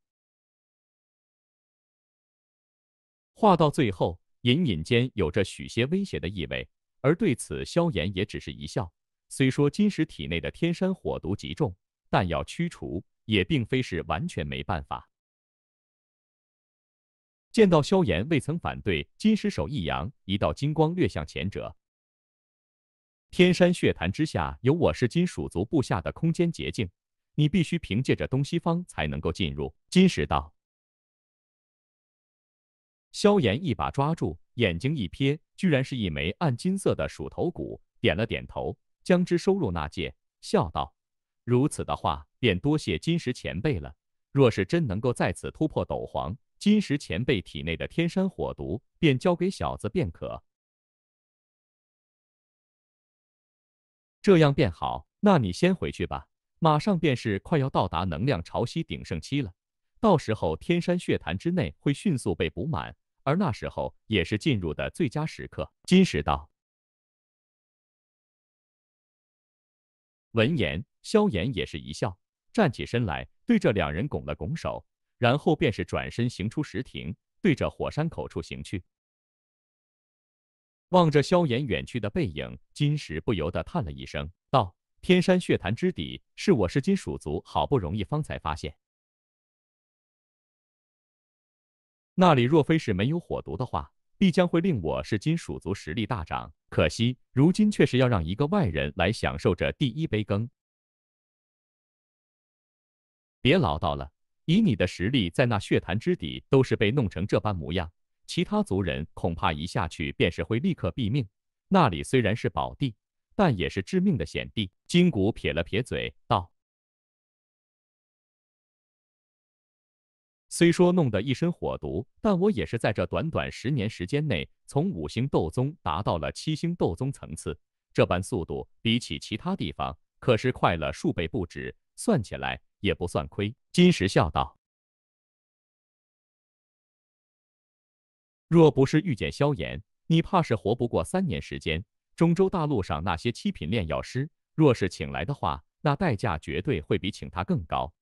话到最后，隐隐间有着许些威胁的意味，而对此，萧炎也只是一笑。虽说金石体内的天山火毒极重，但要驱除也并非是完全没办法。见到萧炎未曾反对，金石手一扬，一道金光掠向前者。天山血潭之下有我是金属族部下的空间捷径，你必须凭借着东西方才能够进入。金石道。萧炎一把抓住，眼睛一瞥，居然是一枚暗金色的鼠头骨，点了点头。将之收入纳戒，笑道：“如此的话，便多谢金石前辈了。若是真能够在此突破斗皇，金石前辈体内的天山火毒便交给小子便可。这样便好。那你先回去吧，马上便是快要到达能量潮汐鼎盛期了，到时候天山血潭之内会迅速被补满，而那时候也是进入的最佳时刻。”金石道。闻言，萧炎也是一笑，站起身来，对着两人拱了拱手，然后便是转身行出石亭，对着火山口处行去。望着萧炎远去的背影，金石不由得叹了一声，道：“天山血潭之底，是我是金属族好不容易方才发现，那里若非是没有火毒的话。”必将会令我是金属族实力大涨，可惜如今却是要让一个外人来享受这第一杯羹。别唠叨了，以你的实力，在那血潭之底都是被弄成这般模样，其他族人恐怕一下去便是会立刻毙命。那里虽然是宝地，但也是致命的险地。金谷撇了撇嘴道。虽说弄得一身火毒，但我也是在这短短十年时间内，从五星斗宗达到了七星斗宗层次。这般速度，比起其他地方可是快了数倍不止，算起来也不算亏。金石笑道：“若不是遇见萧炎，你怕是活不过三年时间。中州大陆上那些七品炼药师，若是请来的话，那代价绝对会比请他更高。”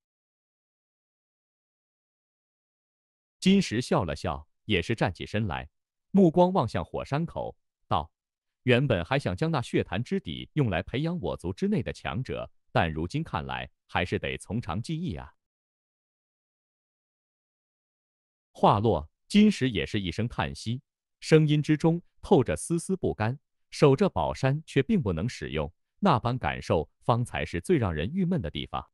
金石笑了笑，也是站起身来，目光望向火山口，道：“原本还想将那血潭之底用来培养我族之内的强者，但如今看来，还是得从长计议啊。”话落，金石也是一声叹息，声音之中透着丝丝不甘。守着宝山，却并不能使用，那般感受，方才是最让人郁闷的地方。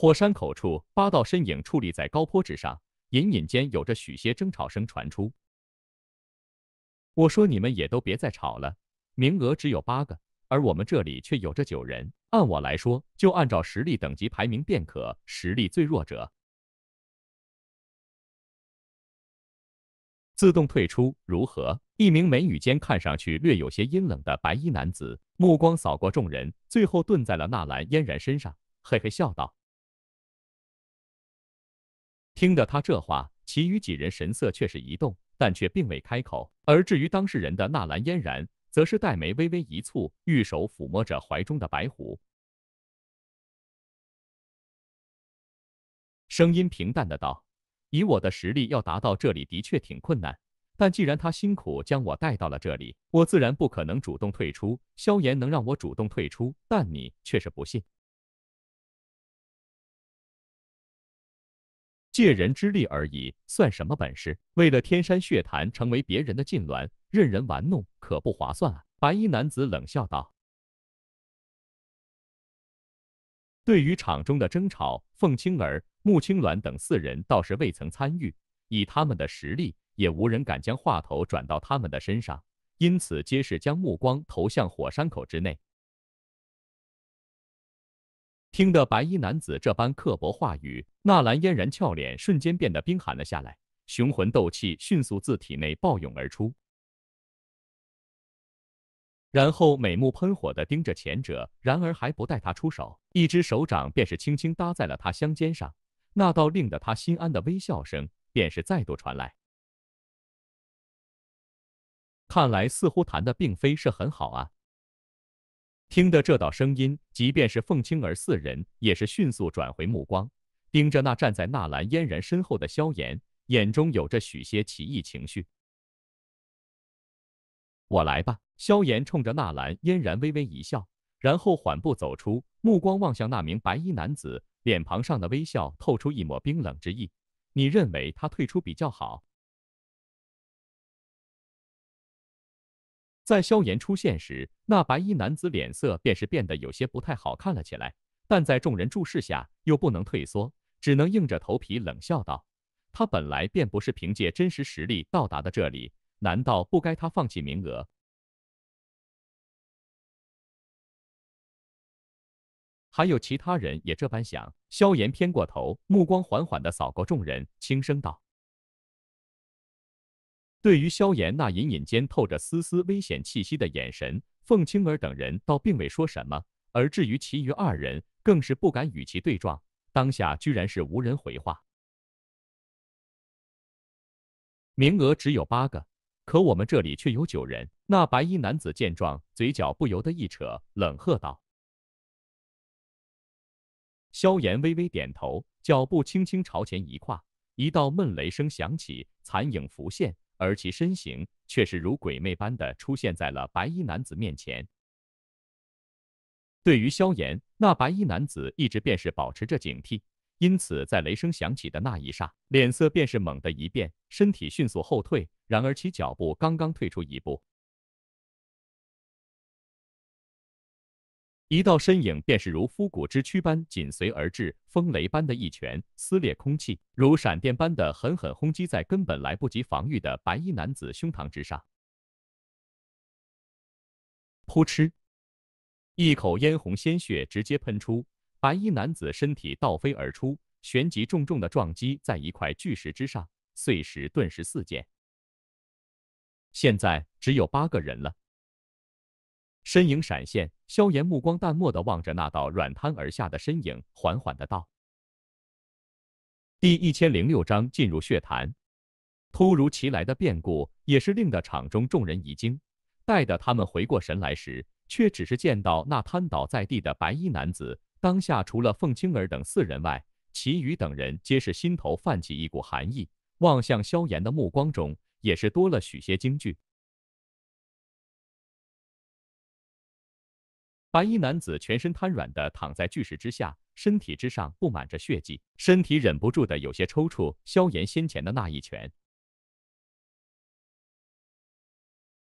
火山口处，八道身影矗立在高坡之上，隐隐间有着许些争吵声传出。我说你们也都别再吵了，名额只有八个，而我们这里却有着九人。按我来说，就按照实力等级排名便可，实力最弱者自动退出，如何？一名眉宇间看上去略有些阴冷的白衣男子，目光扫过众人，最后顿在了纳兰嫣然身上，嘿嘿笑道。听得他这话，其余几人神色却是一动，但却并未开口。而至于当事人的纳兰嫣然，则是黛眉微微一蹙，玉手抚摸着怀中的白狐，声音平淡的道：“以我的实力，要达到这里的确挺困难。但既然他辛苦将我带到了这里，我自然不可能主动退出。萧炎能让我主动退出，但你却是不信。”借人之力而已，算什么本事？为了天山血潭，成为别人的禁脔，任人玩弄，可不划算啊！白衣男子冷笑道。对于场中的争吵，凤青儿、穆青鸾等四人倒是未曾参与，以他们的实力，也无人敢将话头转到他们的身上，因此皆是将目光投向火山口之内。听得白衣男子这般刻薄话语，纳兰嫣然俏脸瞬间变得冰寒了下来，雄浑斗气迅速自体内暴涌而出，然后美目喷火的盯着前者。然而还不待他出手，一只手掌便是轻轻搭在了他香肩上，那道令得他心安的微笑声便是再度传来。看来似乎谈的并非是很好啊。听得这道声音，即便是凤青儿四人，也是迅速转回目光，盯着那站在纳兰嫣然身后的萧炎，眼中有着许些奇异情绪。我来吧。萧炎冲着纳兰嫣然微微一笑，然后缓步走出，目光望向那名白衣男子，脸庞上的微笑透出一抹冰冷之意。你认为他退出比较好？在萧炎出现时，那白衣男子脸色便是变得有些不太好看了起来，但在众人注视下又不能退缩，只能硬着头皮冷笑道：“他本来便不是凭借真实实力到达的这里，难道不该他放弃名额？” 还有其他人也这般想。萧炎偏过头，目光缓缓地扫过众人，轻声道。对于萧炎那隐隐间透着丝丝危险气息的眼神，凤青儿等人倒并未说什么，而至于其余二人，更是不敢与其对撞，当下居然是无人回话。名额只有八个，可我们这里却有九人。那白衣男子见状，嘴角不由得一扯，冷喝道：“萧炎，微微点头，脚步轻轻朝前一跨，一道闷雷声响起，残影浮现。”而其身形却是如鬼魅般的出现在了白衣男子面前。对于萧炎，那白衣男子一直便是保持着警惕，因此在雷声响起的那一刹，脸色便是猛的一变，身体迅速后退。然而其脚步刚刚退出一步。一道身影便是如枯骨之躯般紧随而至，风雷般的一拳撕裂空气，如闪电般的狠狠轰击在根本来不及防御的白衣男子胸膛之上。噗嗤，一口嫣红鲜血直接喷出，白衣男子身体倒飞而出，旋即重重的撞击在一块巨石之上，碎石顿时四溅。现在只有八个人了。身影闪现，萧炎目光淡漠的望着那道软瘫而下的身影，缓缓的道：“第一千零六章进入血潭。”突如其来的变故也是令得场中众人一惊，待得他们回过神来时，却只是见到那瘫倒在地的白衣男子。当下除了凤青儿等四人外，其余等人皆是心头泛起一股寒意，望向萧炎的目光中也是多了许些惊惧。白衣男子全身瘫软的躺在巨石之下，身体之上布满着血迹，身体忍不住的有些抽搐。萧炎先前的那一拳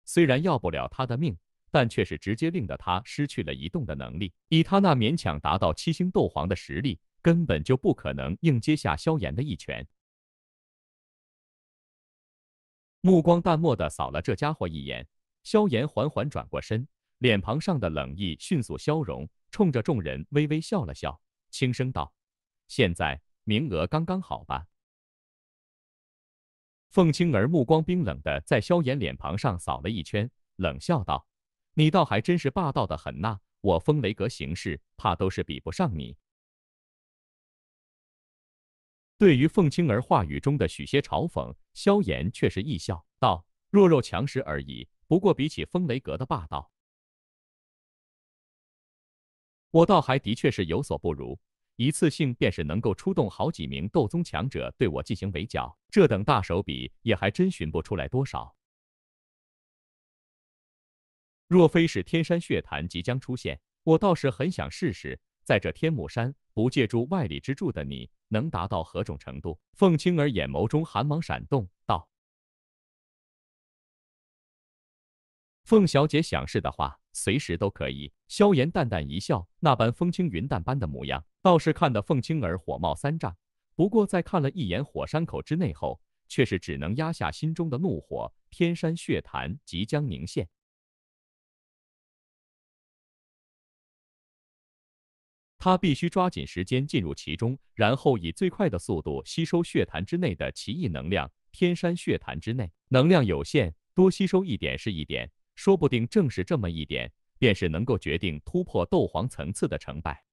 虽然要不了他的命，但却是直接令得他失去了移动的能力。以他那勉强达到七星斗皇的实力，根本就不可能硬接下萧炎的一拳。目光淡漠的扫了这家伙一眼，萧炎缓缓转过身。脸庞上的冷意迅速消融，冲着众人微微笑了笑，轻声道：“现在名额刚刚好吧？”凤青儿目光冰冷的在萧炎脸庞上扫了一圈，冷笑道：“你倒还真是霸道的很呐，我风雷阁行事怕都是比不上你。”对于凤青儿话语中的许些嘲讽，萧炎却是一笑道：“弱肉强食而已，不过比起风雷阁的霸道。”我倒还的确是有所不如，一次性便是能够出动好几名斗宗强者对我进行围剿，这等大手笔也还真寻不出来多少。若非是天山血潭即将出现，我倒是很想试试，在这天目山不借助外力之助的你能达到何种程度。凤青儿眼眸中寒芒闪动，道。凤小姐想试的话，随时都可以。萧炎淡淡一笑，那般风轻云淡般的模样，倒是看得凤青儿火冒三丈。不过在看了一眼火山口之内后，却是只能压下心中的怒火。天山血潭即将凝现，他必须抓紧时间进入其中，然后以最快的速度吸收血潭之内的奇异能量。天山血潭之内能量有限，多吸收一点是一点。说不定正是这么一点，便是能够决定突破斗皇层次的成败。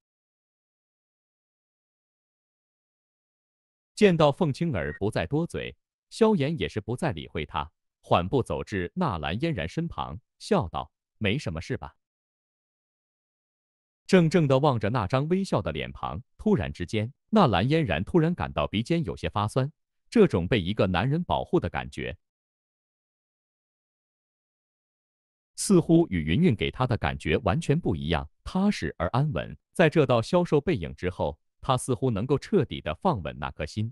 见到凤青儿不再多嘴，萧炎也是不再理会他，缓步走至纳兰嫣然身旁，笑道：“没什么事吧？”怔怔的望着那张微笑的脸庞，突然之间，纳兰嫣然突然感到鼻尖有些发酸，这种被一个男人保护的感觉。似乎与云云给他的感觉完全不一样，踏实而安稳。在这道消瘦背影之后，他似乎能够彻底的放稳那颗心。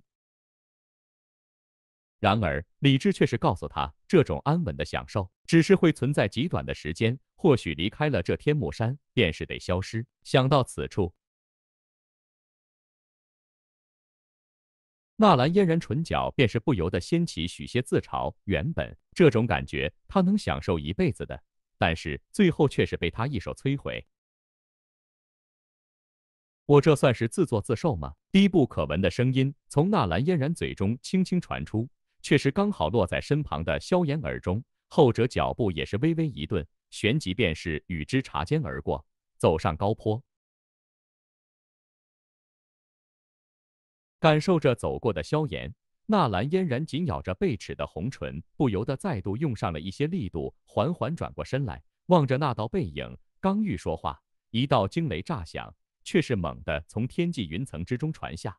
然而，理智却是告诉他，这种安稳的享受，只是会存在极短的时间。或许离开了这天幕山，便是得消失。想到此处，纳兰嫣然唇角便是不由得掀起许些自嘲。原本这种感觉，他能享受一辈子的。但是最后却是被他一手摧毁。我这算是自作自受吗？低不可闻的声音从纳兰嫣然嘴中轻轻传出，却是刚好落在身旁的萧炎耳中。后者脚步也是微微一顿，旋即便是与之擦肩而过，走上高坡。感受着走过的萧炎。纳兰嫣然紧咬着贝齿的红唇，不由得再度用上了一些力度，缓缓转过身来，望着那道背影。刚欲说话，一道惊雷炸响，却是猛地从天际云层之中传下。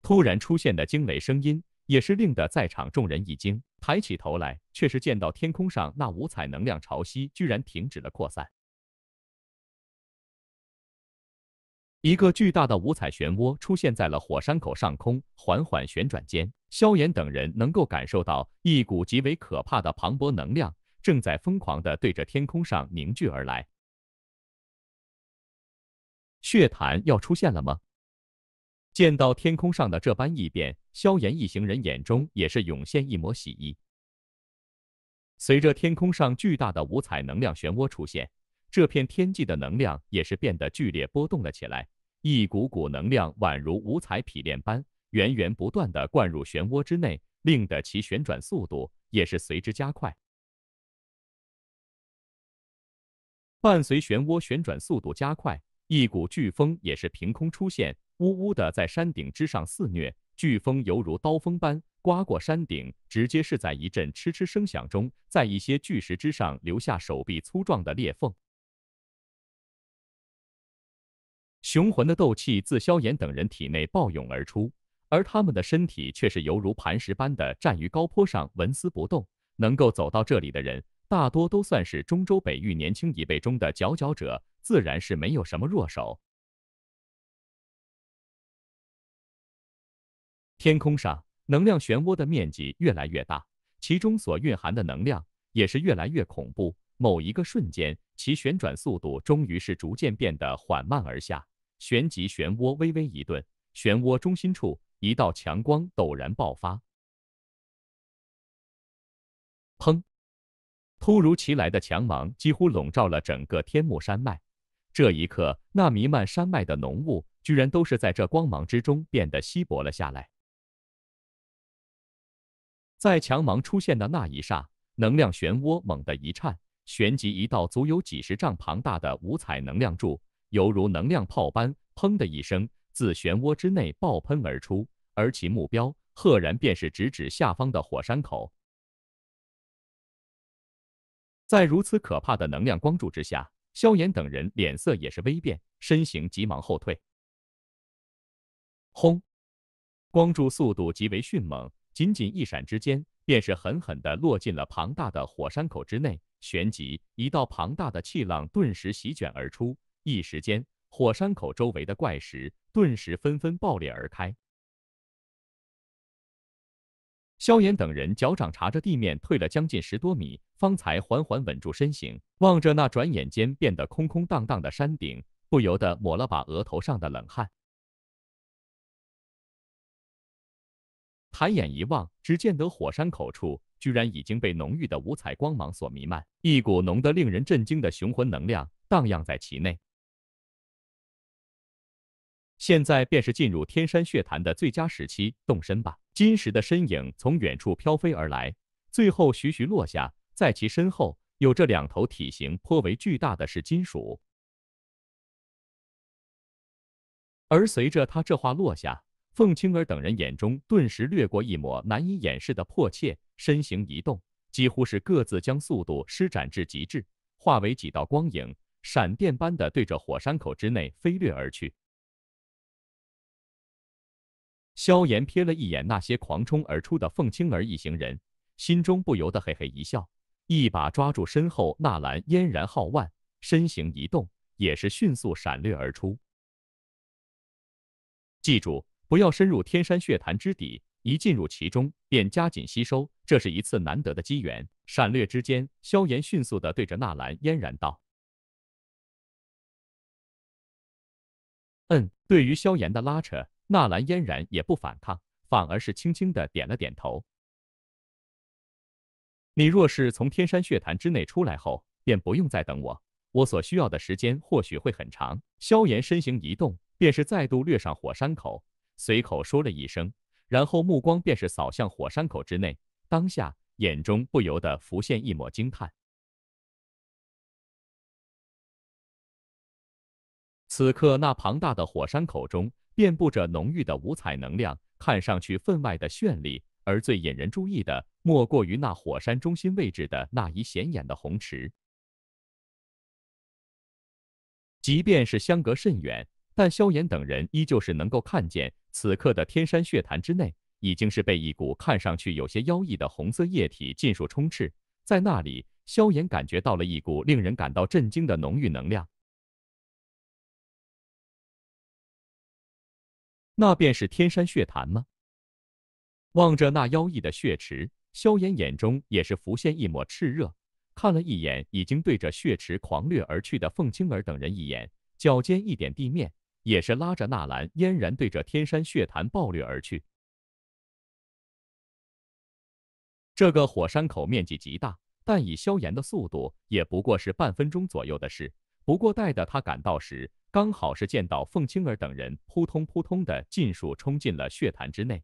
突然出现的惊雷声音，也是令得在场众人一惊，抬起头来，却是见到天空上那五彩能量潮汐居然停止了扩散。一个巨大的五彩漩涡出现在了火山口上空，缓缓旋转间，萧炎等人能够感受到一股极为可怕的磅礴能量正在疯狂的对着天空上凝聚而来。血潭要出现了吗？见到天空上的这般异变，萧炎一行人眼中也是涌现一抹喜意。随着天空上巨大的五彩能量漩涡出现。这片天际的能量也是变得剧烈波动了起来，一股股能量宛如五彩匹练般源源不断的灌入漩涡之内，令得其旋转速度也是随之加快。伴随漩涡旋转速度加快，一股飓风也是凭空出现，呜呜的在山顶之上肆虐。飓风犹如刀锋般刮过山顶，直接是在一阵嗤嗤声响中，在一些巨石之上留下手臂粗壮的裂缝。雄浑的斗气自萧炎等人体内暴涌而出，而他们的身体却是犹如磐石般的站于高坡上，纹丝不动。能够走到这里的人，大多都算是中州北域年轻一辈中的佼佼者，自然是没有什么弱手。天空上能量漩涡的面积越来越大，其中所蕴含的能量也是越来越恐怖。某一个瞬间，其旋转速度终于是逐渐变得缓慢而下。旋即，漩涡微微一顿，漩涡中心处一道强光陡然爆发。砰！突如其来的强芒几乎笼罩了整个天目山脉。这一刻，那弥漫山脉的浓雾居然都是在这光芒之中变得稀薄了下来。在强芒出现的那一刹，能量漩涡猛地一颤，旋即一道足有几十丈庞大的五彩能量柱。犹如能量炮般，砰的一声，自漩涡之内爆喷而出，而其目标赫然便是直指下方的火山口。在如此可怕的能量光柱之下，萧炎等人脸色也是微变，身形急忙后退。轰！光柱速度极为迅猛，仅仅一闪之间，便是狠狠地落进了庞大的火山口之内，旋即一道庞大的气浪顿时席卷而出。一时间，火山口周围的怪石顿时纷纷爆裂而开。萧炎等人脚掌插着地面退了将近十多米，方才缓缓稳住身形，望着那转眼间变得空空荡荡的山顶，不由得抹了把额头上的冷汗。抬眼一望，只见得火山口处居然已经被浓郁的五彩光芒所弥漫，一股浓得令人震惊的雄浑能量荡漾在其内。现在便是进入天山血潭的最佳时期，动身吧！金石的身影从远处飘飞而来，最后徐徐落下。在其身后，有着两头体型颇为巨大的是金属。而随着他这话落下，凤青儿等人眼中顿时掠过一抹难以掩饰的迫切，身形一动，几乎是各自将速度施展至极致，化为几道光影，闪电般的对着火山口之内飞掠而去。萧炎瞥了一眼那些狂冲而出的凤青儿一行人，心中不由得嘿嘿一笑，一把抓住身后纳兰嫣然皓腕，身形一动，也是迅速闪掠而出。记住，不要深入天山血潭之底，一进入其中便加紧吸收，这是一次难得的机缘。闪掠之间，萧炎迅速的对着纳兰嫣然道：“嗯，对于萧炎的拉扯。”纳兰嫣然也不反抗，反而是轻轻的点了点头。你若是从天山血潭之内出来后，便不用再等我。我所需要的时间或许会很长。萧炎身形一动，便是再度掠上火山口，随口说了一声，然后目光便是扫向火山口之内，当下眼中不由得浮现一抹惊叹。此刻那庞大的火山口中。遍布着浓郁的五彩能量，看上去分外的绚丽。而最引人注意的，莫过于那火山中心位置的那一显眼的红池。即便是相隔甚远，但萧炎等人依旧是能够看见，此刻的天山血潭之内，已经是被一股看上去有些妖异的红色液体尽数充斥。在那里，萧炎感觉到了一股令人感到震惊的浓郁能量。那便是天山血潭吗？望着那妖异的血池，萧炎眼中也是浮现一抹炽热，看了一眼已经对着血池狂掠而去的凤青儿等人一眼，脚尖一点地面，也是拉着纳兰嫣然对着天山血潭暴掠而去。这个火山口面积极大，但以萧炎的速度，也不过是半分钟左右的事。不过待得他赶到时，刚好是见到凤青儿等人扑通扑通的尽数冲进了血潭之内，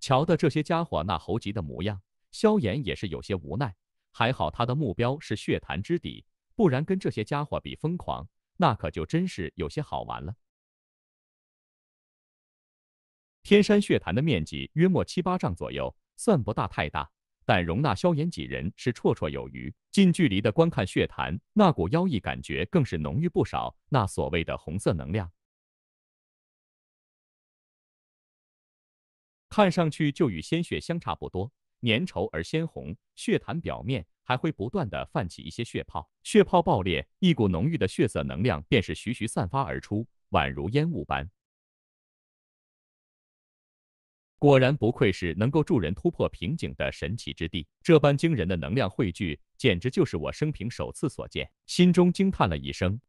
瞧的这些家伙那猴急的模样，萧炎也是有些无奈。还好他的目标是血潭之底，不然跟这些家伙比疯狂，那可就真是有些好玩了。天山血潭的面积约莫七八丈左右，算不大太大。但容纳萧炎几人是绰绰有余。近距离的观看血潭，那股妖异感觉更是浓郁不少。那所谓的红色能量，看上去就与鲜血相差不多，粘稠而鲜红。血潭表面还会不断的泛起一些血泡，血泡爆裂，一股浓郁的血色能量便是徐徐散发而出，宛如烟雾般。果然不愧是能够助人突破瓶颈的神奇之地，这般惊人的能量汇聚，简直就是我生平首次所见，心中惊叹了一声。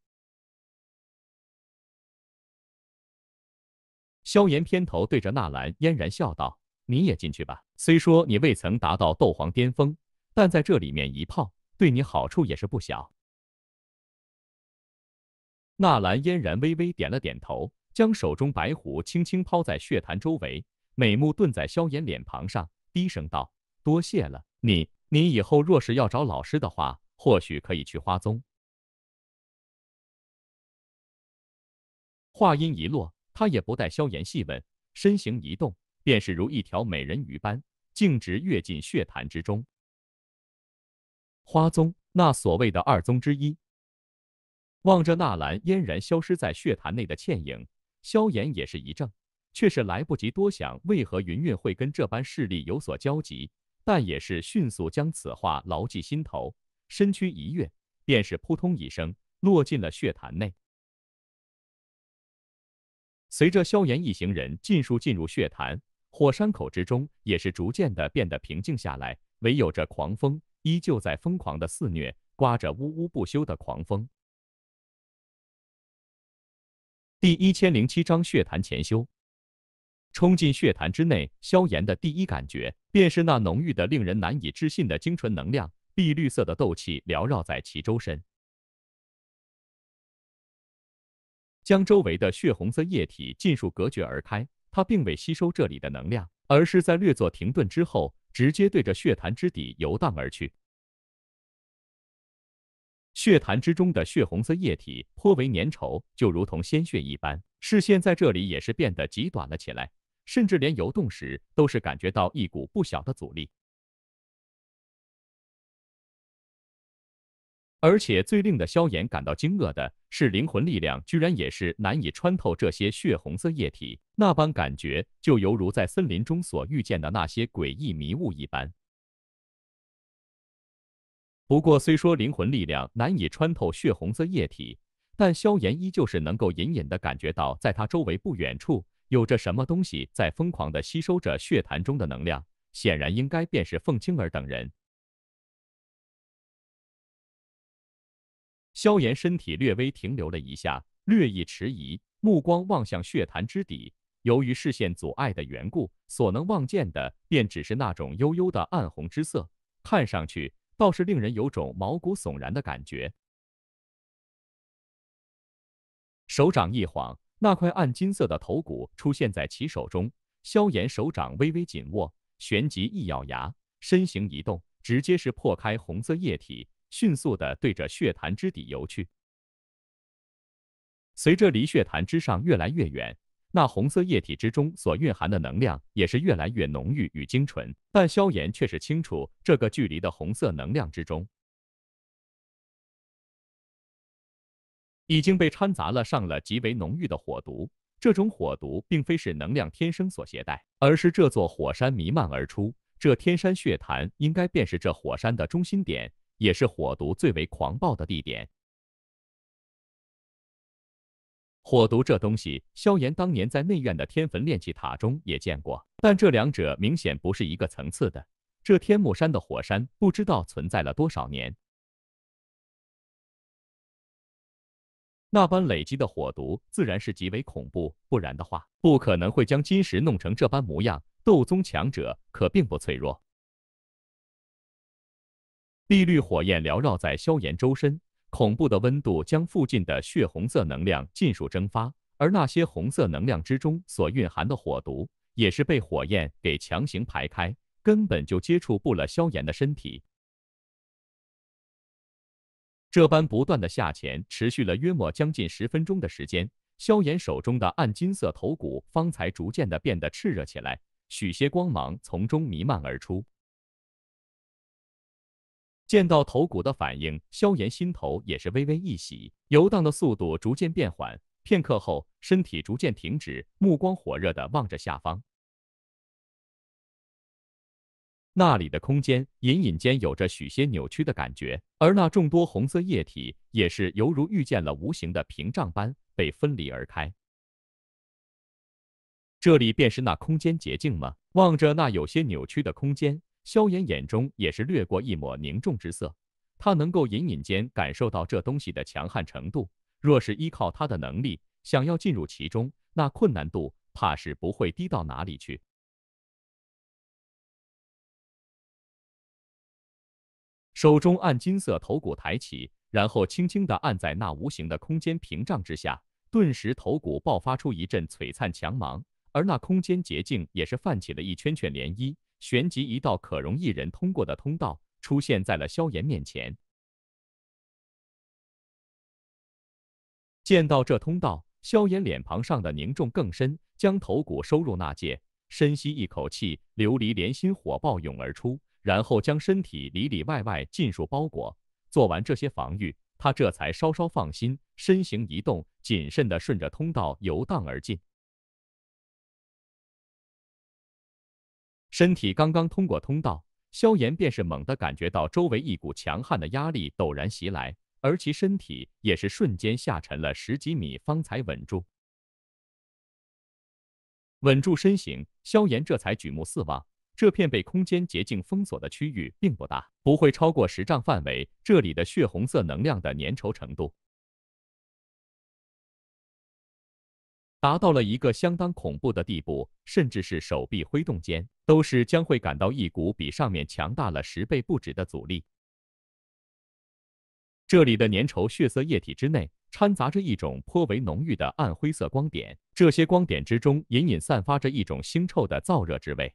萧炎偏头对着纳兰嫣然笑道：“你也进去吧，虽说你未曾达到斗皇巅峰，但在这里面一泡，对你好处也是不小。”纳兰嫣然微微点了点头，将手中白狐轻轻抛在血潭周围。美目顿在萧炎脸庞上，低声道：“多谢了你，你以后若是要找老师的话，或许可以去花宗。”话音一落，他也不待萧炎细问，身形一动，便是如一条美人鱼般，径直跃进血潭之中。花宗，那所谓的二宗之一。望着纳兰嫣然消失在血潭内的倩影，萧炎也是一怔。却是来不及多想，为何云云会跟这般势力有所交集？但也是迅速将此话牢记心头，身躯一跃，便是扑通一声落进了血潭内。随着萧炎一行人尽数进入血潭火山口之中，也是逐渐的变得平静下来，唯有这狂风依旧在疯狂的肆虐，刮着呜呜不休的狂风。第一千零七章血潭潜修。冲进血潭之内，萧炎的第一感觉便是那浓郁的、令人难以置信的精纯能量，碧绿色的斗气缭绕在其周身，将周围的血红色液体尽数隔绝而开。他并未吸收这里的能量，而是在略作停顿之后，直接对着血潭之底游荡而去。血潭之中的血红色液体颇为粘稠，就如同鲜血一般，视线在这里也是变得极短了起来。甚至连游动时都是感觉到一股不小的阻力，而且最令的萧炎感到惊愕的是，灵魂力量居然也是难以穿透这些血红色液体，那般感觉就犹如在森林中所遇见的那些诡异迷雾一般。不过虽说灵魂力量难以穿透血红色液体，但萧炎依旧是能够隐隐的感觉到，在他周围不远处。有着什么东西在疯狂的吸收着血潭中的能量，显然应该便是凤青儿等人。萧炎身体略微停留了一下，略一迟疑，目光望向血潭之底。由于视线阻碍的缘故，所能望见的便只是那种幽幽的暗红之色，看上去倒是令人有种毛骨悚然的感觉。手掌一晃。那块暗金色的头骨出现在其手中，萧炎手掌微微紧握，旋即一咬牙，身形一动，直接是破开红色液体，迅速的对着血潭之底游去。随着离血潭之上越来越远，那红色液体之中所蕴含的能量也是越来越浓郁与精纯，但萧炎却是清楚，这个距离的红色能量之中。已经被掺杂了上了极为浓郁的火毒，这种火毒并非是能量天生所携带，而是这座火山弥漫而出。这天山血潭应该便是这火山的中心点，也是火毒最为狂暴的地点。火毒这东西，萧炎当年在内院的天坟炼气塔中也见过，但这两者明显不是一个层次的。这天目山的火山，不知道存在了多少年。那般累积的火毒自然是极为恐怖，不然的话不可能会将金石弄成这般模样。斗宗强者可并不脆弱，碧绿火焰缭绕在萧炎周身，恐怖的温度将附近的血红色能量尽数蒸发，而那些红色能量之中所蕴含的火毒也是被火焰给强行排开，根本就接触不了萧炎的身体。这般不断的下潜，持续了约莫将近十分钟的时间，萧炎手中的暗金色头骨方才逐渐的变得炽热起来，许些光芒从中弥漫而出。见到头骨的反应，萧炎心头也是微微一喜，游荡的速度逐渐变缓，片刻后，身体逐渐停止，目光火热的望着下方。那里的空间隐隐间有着许些扭曲的感觉，而那众多红色液体也是犹如遇见了无形的屏障般被分离而开。这里便是那空间捷径吗？望着那有些扭曲的空间，萧炎眼中也是掠过一抹凝重之色。他能够隐隐间感受到这东西的强悍程度，若是依靠他的能力想要进入其中，那困难度怕是不会低到哪里去。手中暗金色头骨抬起，然后轻轻的按在那无形的空间屏障之下，顿时头骨爆发出一阵璀璨强芒，而那空间捷径也是泛起了一圈圈涟漪，旋即一道可容一人通过的通道出现在了萧炎面前。见到这通道，萧炎脸庞上的凝重更深，将头骨收入纳戒，深吸一口气，琉璃莲心火爆涌而出。然后将身体里里外外尽数包裹。做完这些防御，他这才稍稍放心，身形移动，谨慎的顺着通道游荡而进。身体刚刚通过通道，萧炎便是猛地感觉到周围一股强悍的压力陡然袭来，而其身体也是瞬间下沉了十几米，方才稳住。稳住身形，萧炎这才举目四望。这片被空间捷径封锁的区域并不大，不会超过十丈范围。这里的血红色能量的粘稠程度达到了一个相当恐怖的地步，甚至是手臂挥动间都是将会感到一股比上面强大了十倍不止的阻力。这里的粘稠血色液体之内掺杂着一种颇为浓郁的暗灰色光点，这些光点之中隐隐散发着一种腥臭的燥热之味。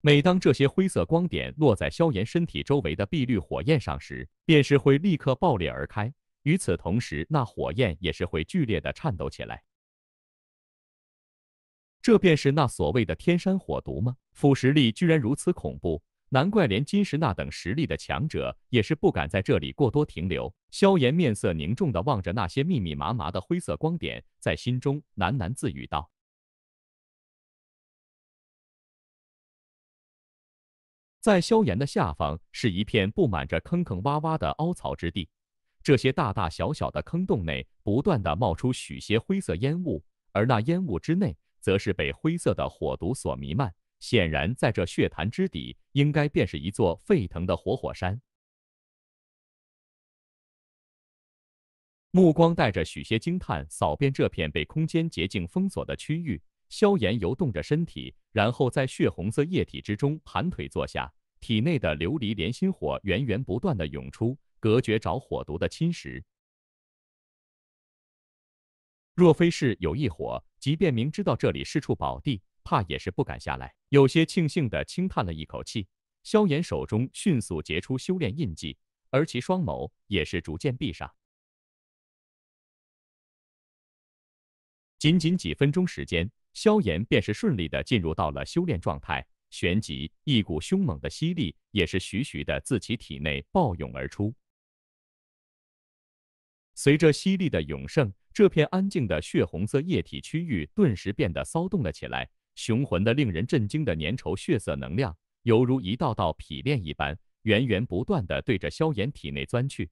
每当这些灰色光点落在萧炎身体周围的碧绿火焰上时，便是会立刻爆裂而开。与此同时，那火焰也是会剧烈的颤抖起来。这便是那所谓的天山火毒吗？腐蚀力居然如此恐怖，难怪连金石那等实力的强者也是不敢在这里过多停留。萧炎面色凝重的望着那些密密麻麻的灰色光点，在心中喃喃自语道。在硝炎的下方是一片布满着坑坑洼洼的凹槽之地，这些大大小小的坑洞内不断的冒出许些灰色烟雾，而那烟雾之内则是被灰色的火毒所弥漫。显然，在这血潭之底应该便是一座沸腾的活火山。目光带着许些惊叹扫遍这片被空间洁净封锁的区域，萧炎游动着身体，然后在血红色液体之中盘腿坐下。体内的琉璃莲心火源源不断的涌出，隔绝着火毒的侵蚀。若非是有一火，即便明知道这里是处宝地，怕也是不敢下来。有些庆幸的轻叹了一口气。萧炎手中迅速结出修炼印记，而其双眸也是逐渐闭上。仅仅几分钟时间，萧炎便是顺利的进入到了修炼状态。旋即，一股凶猛的吸力也是徐徐的自其体内暴涌而出。随着吸力的涌盛，这片安静的血红色液体区域顿时变得骚动了起来。雄浑的、令人震惊的粘稠血色能量，犹如一道道匹练一般，源源不断的对着萧炎体内钻去。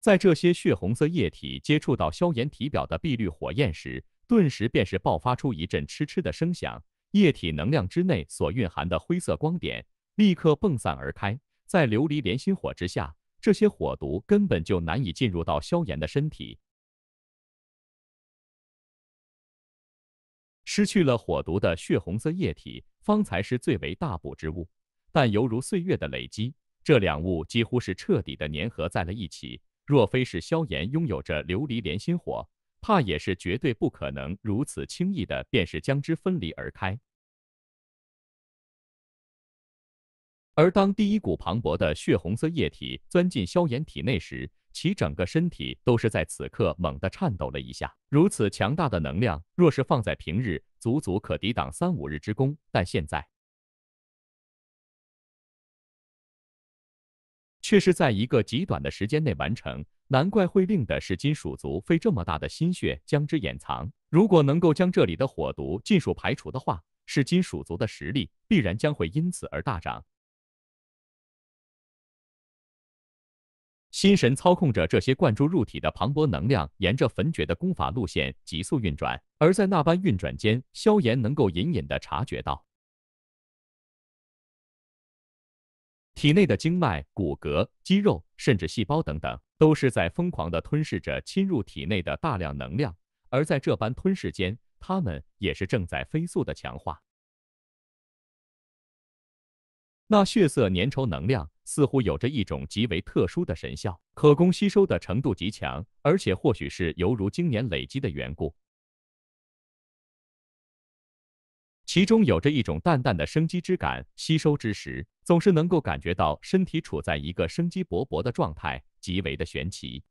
在这些血红色液体接触到萧炎体表的碧绿火焰时，顿时便是爆发出一阵嗤嗤的声响，液体能量之内所蕴含的灰色光点立刻迸散而开，在琉璃莲心火之下，这些火毒根本就难以进入到萧炎的身体。失去了火毒的血红色液体，方才是最为大补之物，但犹如岁月的累积，这两物几乎是彻底的粘合在了一起。若非是萧炎拥有着琉璃莲心火。怕也是绝对不可能如此轻易的便是将之分离而开。而当第一股磅礴的血红色液体钻进萧炎体内时，其整个身体都是在此刻猛地颤抖了一下。如此强大的能量，若是放在平日，足足可抵挡三五日之功，但现在却是在一个极短的时间内完成。难怪会令的是金属族费这么大的心血将之掩藏。如果能够将这里的火毒尽数排除的话，是金属族的实力必然将会因此而大涨。心神操控着这些灌注入体的磅礴能量，沿着焚诀的功法路线急速运转。而在那般运转间，萧炎能够隐隐的察觉到体内的经脉、骨骼、肌肉，甚至细胞等等。都是在疯狂地吞噬着侵入体内的大量能量，而在这般吞噬间，它们也是正在飞速地强化。那血色粘稠能量似乎有着一种极为特殊的神效，可供吸收的程度极强，而且或许是犹如经年累积的缘故。其中有着一种淡淡的生机之感，吸收之时总是能够感觉到身体处在一个生机勃勃的状态，极为的玄奇。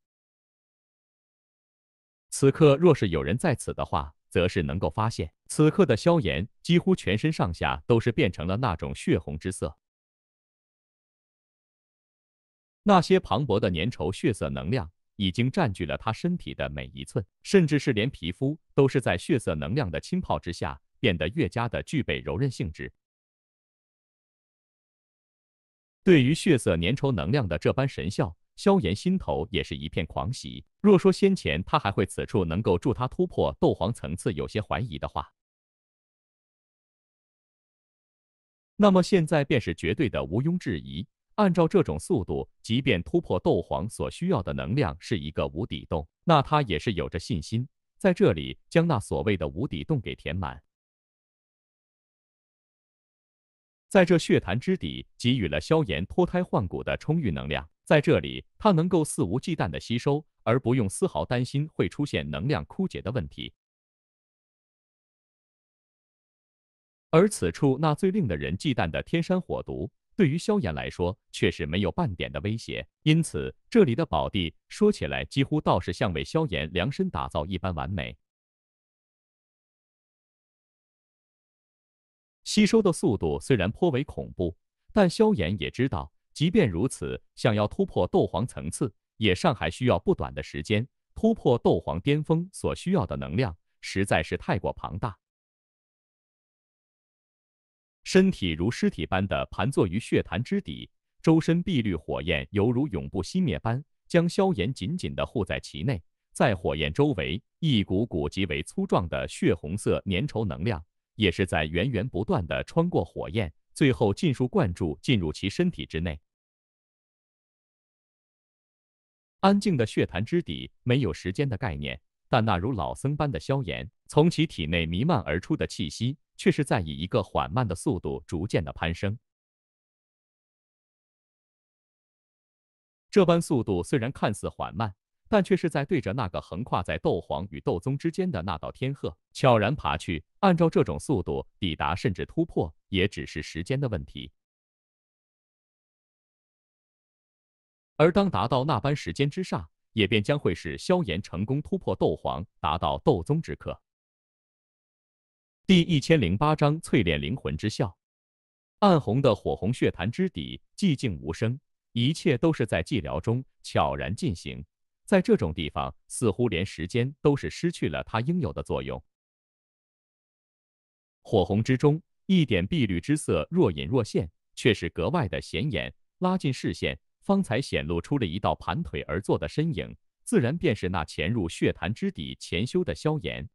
此刻若是有人在此的话，则是能够发现，此刻的萧炎几乎全身上下都是变成了那种血红之色，那些磅礴的粘稠血色能量已经占据了他身体的每一寸，甚至是连皮肤都是在血色能量的浸泡之下。变得越加的具备柔韧性质。对于血色粘稠能量的这般神效，萧炎心头也是一片狂喜。若说先前他还会此处能够助他突破斗皇层次有些怀疑的话，那么现在便是绝对的毋庸置疑。按照这种速度，即便突破斗皇所需要的能量是一个无底洞，那他也是有着信心在这里将那所谓的无底洞给填满。在这血潭之底，给予了萧炎脱胎换骨的充裕能量。在这里，他能够肆无忌惮的吸收，而不用丝毫担心会出现能量枯竭的问题。而此处那最令的人忌惮的天山火毒，对于萧炎来说却是没有半点的威胁。因此，这里的宝地说起来几乎倒是像为萧炎量身打造一般完美。吸收的速度虽然颇为恐怖，但萧炎也知道，即便如此，想要突破斗皇层次，也尚还需要不短的时间。突破斗皇巅峰所需要的能量，实在是太过庞大。身体如尸体般的盘坐于血潭之底，周身碧绿火焰犹如永不熄灭般，将萧炎紧紧的护在其内。在火焰周围，一股股极为粗壮的血红色粘稠能量。也是在源源不断的穿过火焰，最后尽数灌注进入其身体之内。安静的血潭之底，没有时间的概念，但那如老僧般的萧炎，从其体内弥漫而出的气息，却是在以一个缓慢的速度逐渐的攀升。这般速度虽然看似缓慢。但却是在对着那个横跨在斗皇与斗宗之间的那道天鹤悄然爬去，按照这种速度抵达，甚至突破也只是时间的问题。而当达到那般时间之上，也便将会是萧炎成功突破斗皇，达到斗宗之刻。第一千零八章淬炼灵魂之效。暗红的火红血潭之底，寂静无声，一切都是在寂寥中悄然进行。在这种地方，似乎连时间都是失去了它应有的作用。火红之中，一点碧绿之色若隐若现，却是格外的显眼。拉近视线，方才显露出了一道盘腿而坐的身影，自然便是那潜入血潭之底潜修的萧炎。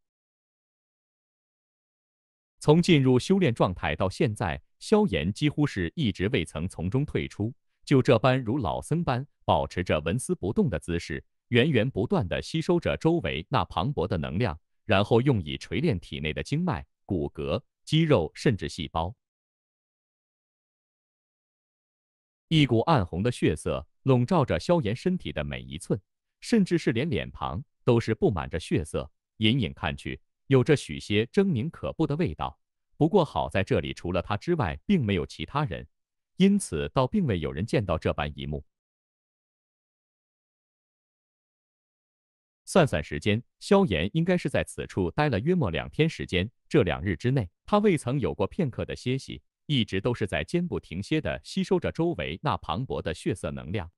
从进入修炼状态到现在，萧炎几乎是一直未曾从中退出，就这般如老僧般保持着纹丝不动的姿势。源源不断的吸收着周围那磅礴的能量，然后用以锤炼体内的经脉、骨骼、肌肉，甚至细胞。一股暗红的血色笼罩着萧炎身体的每一寸，甚至是连脸庞都是布满着血色，隐隐看去有着许些狰狞可怖的味道。不过好在这里除了他之外并没有其他人，因此倒并未有人见到这般一幕。算算时间，萧炎应该是在此处待了约莫两天时间。这两日之内，他未曾有过片刻的歇息，一直都是在肩不停歇的吸收着周围那磅礴的血色能量。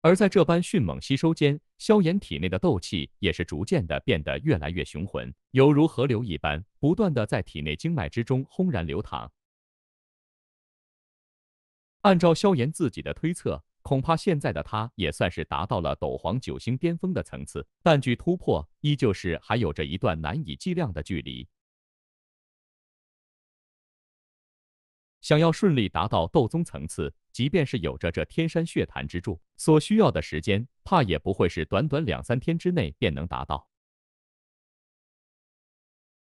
而在这般迅猛吸收间，萧炎体内的斗气也是逐渐的变得越来越雄浑，犹如河流一般，不断的在体内经脉之中轰然流淌。按照萧炎自己的推测。恐怕现在的他也算是达到了斗皇九星巅峰的层次，但距突破依旧是还有着一段难以计量的距离。想要顺利达到斗宗层次，即便是有着这天山血潭之助，所需要的时间怕也不会是短短两三天之内便能达到。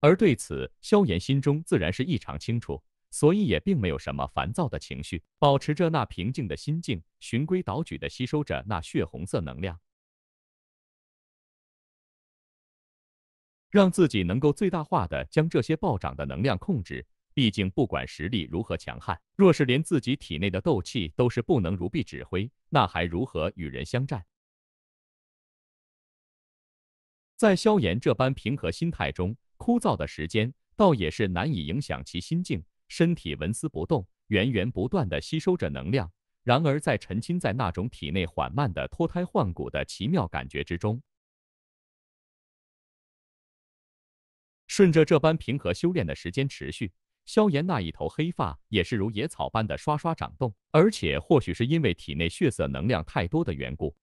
而对此，萧炎心中自然是异常清楚。所以也并没有什么烦躁的情绪，保持着那平静的心境，循规蹈矩的吸收着那血红色能量，让自己能够最大化的将这些暴涨的能量控制。毕竟不管实力如何强悍，若是连自己体内的斗气都是不能如臂指挥，那还如何与人相战？在萧炎这般平和心态中，枯燥的时间倒也是难以影响其心境。身体纹丝不动，源源不断的吸收着能量。然而，在沉浸在那种体内缓慢的脱胎换骨的奇妙感觉之中，顺着这般平和修炼的时间持续，萧炎那一头黑发也是如野草般的刷刷长动。而且，或许是因为体内血色能量太多的缘故，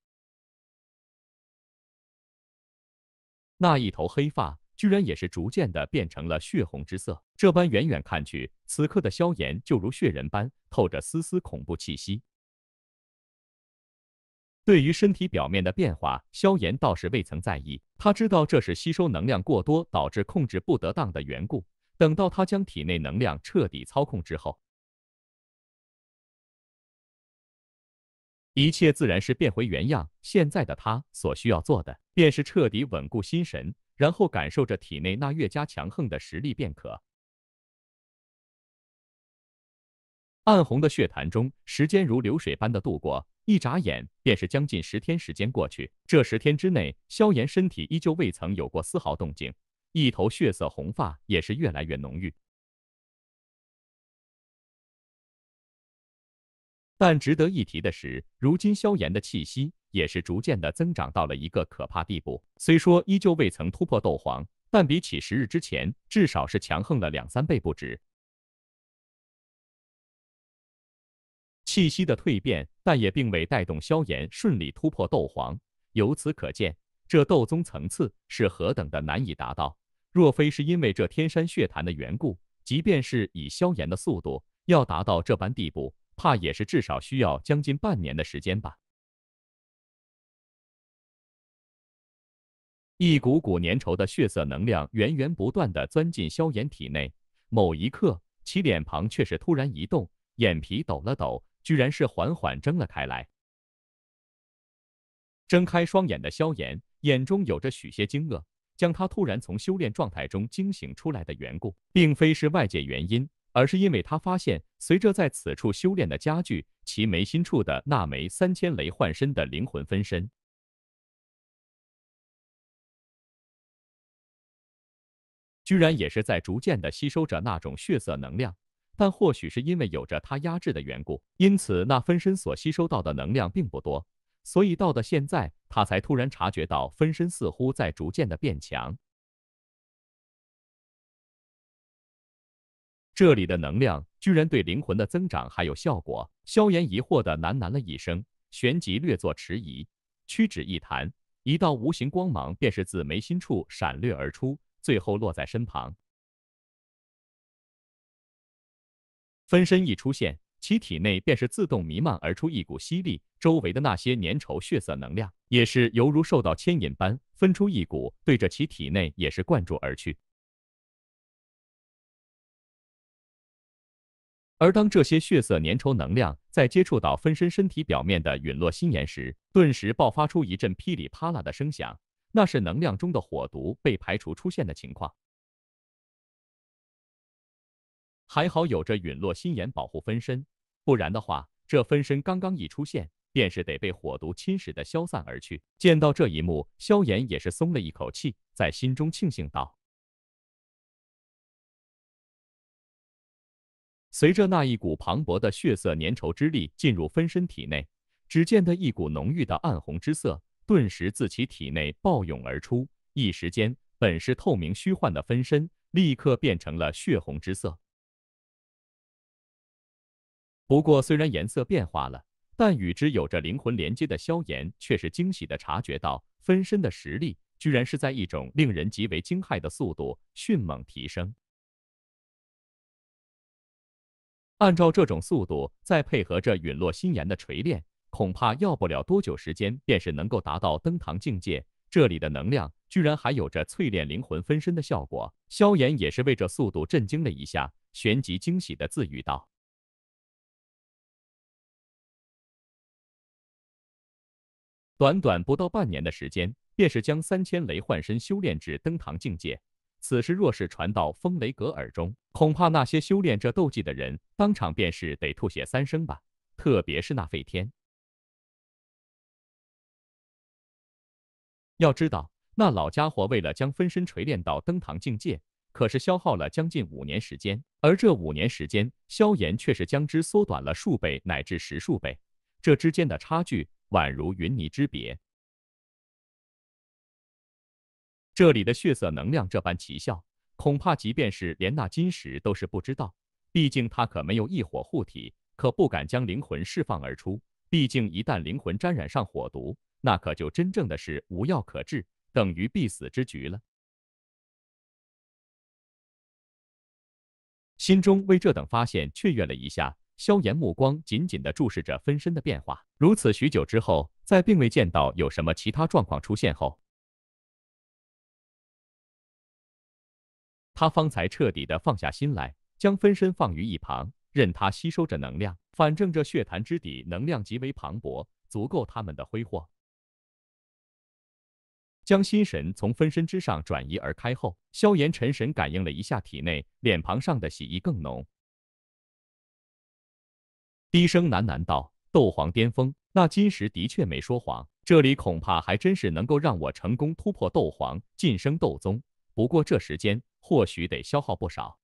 那一头黑发。居然也是逐渐的变成了血红之色，这般远远看去，此刻的萧炎就如血人般，透着丝丝恐怖气息。对于身体表面的变化，萧炎倒是未曾在意，他知道这是吸收能量过多导致控制不得当的缘故。等到他将体内能量彻底操控之后，一切自然是变回原样。现在的他所需要做的，便是彻底稳固心神。然后感受着体内那越加强横的实力便可。暗红的血潭中，时间如流水般的度过，一眨眼便是将近十天时间过去。这十天之内，萧炎身体依旧未曾有过丝毫动静，一头血色红发也是越来越浓郁。但值得一提的是，如今萧炎的气息。也是逐渐的增长到了一个可怕地步，虽说依旧未曾突破斗皇，但比起十日之前，至少是强横了两三倍不止。气息的蜕变，但也并未带动萧炎顺利突破斗皇。由此可见，这斗宗层次是何等的难以达到。若非是因为这天山血潭的缘故，即便是以萧炎的速度，要达到这般地步，怕也是至少需要将近半年的时间吧。一股股粘稠的血色能量源源不断地钻进萧炎体内。某一刻，其脸庞却是突然一动，眼皮抖了抖，居然是缓缓睁了开来。睁开双眼的萧炎眼中有着许些惊愕，将他突然从修炼状态中惊醒出来的缘故，并非是外界原因，而是因为他发现，随着在此处修炼的加剧，其眉心处的那枚三千雷幻身的灵魂分身。居然也是在逐渐的吸收着那种血色能量，但或许是因为有着他压制的缘故，因此那分身所吸收到的能量并不多，所以到的现在，他才突然察觉到分身似乎在逐渐的变强。这里的能量居然对灵魂的增长还有效果？萧炎疑惑的喃喃了一声，旋即略作迟疑，屈指一弹，一道无形光芒便是自眉心处闪掠而出。最后落在身旁。分身一出现，其体内便是自动弥漫而出一股吸力，周围的那些粘稠血色能量也是犹如受到牵引般，分出一股对着其体内也是灌注而去。而当这些血色粘稠能量在接触到分身身体表面的陨落心岩时，顿时爆发出一阵噼里啪啦的声响。那是能量中的火毒被排除出现的情况，还好有着陨落心眼保护分身，不然的话，这分身刚刚一出现，便是得被火毒侵蚀的消散而去。见到这一幕，萧炎也是松了一口气，在心中庆幸道：“随着那一股磅礴的血色粘稠之力进入分身体内，只见得一股浓郁的暗红之色。”顿时自其体内暴涌而出，一时间，本是透明虚幻的分身立刻变成了血红之色。不过，虽然颜色变化了，但与之有着灵魂连接的萧炎却是惊喜的察觉到，分身的实力居然是在一种令人极为惊骇的速度迅猛提升。按照这种速度，再配合着陨落心炎的锤炼。恐怕要不了多久时间，便是能够达到登堂境界。这里的能量居然还有着淬炼灵魂分身的效果。萧炎也是为这速度震惊了一下，旋即惊喜的自语道：“短短不到半年的时间，便是将三千雷幻身修炼至登堂境界。此事若是传到风雷阁耳中，恐怕那些修炼这斗技的人，当场便是得吐血三升吧。特别是那废天。”要知道，那老家伙为了将分身锤炼到登堂境界，可是消耗了将近五年时间。而这五年时间，萧炎却是将之缩短了数倍乃至十数倍，这之间的差距宛如云泥之别。这里的血色能量这般奇效，恐怕即便是连那金石都是不知道。毕竟他可没有异火护体，可不敢将灵魂释放而出。毕竟一旦灵魂沾染上火毒，那可就真正的是无药可治，等于必死之局了。心中为这等发现雀跃了一下，萧炎目光紧紧的注视着分身的变化。如此许久之后，在并未见到有什么其他状况出现后，他方才彻底的放下心来，将分身放于一旁，任它吸收着能量。反正这血潭之底能量极为磅礴，足够他们的挥霍。将心神从分身之上转移而开后，萧炎沉神感应了一下体内，脸庞上的喜意更浓，低声喃喃道：“斗皇巅峰，那金石的确没说谎，这里恐怕还真是能够让我成功突破斗皇，晋升斗宗。不过这时间或许得消耗不少。”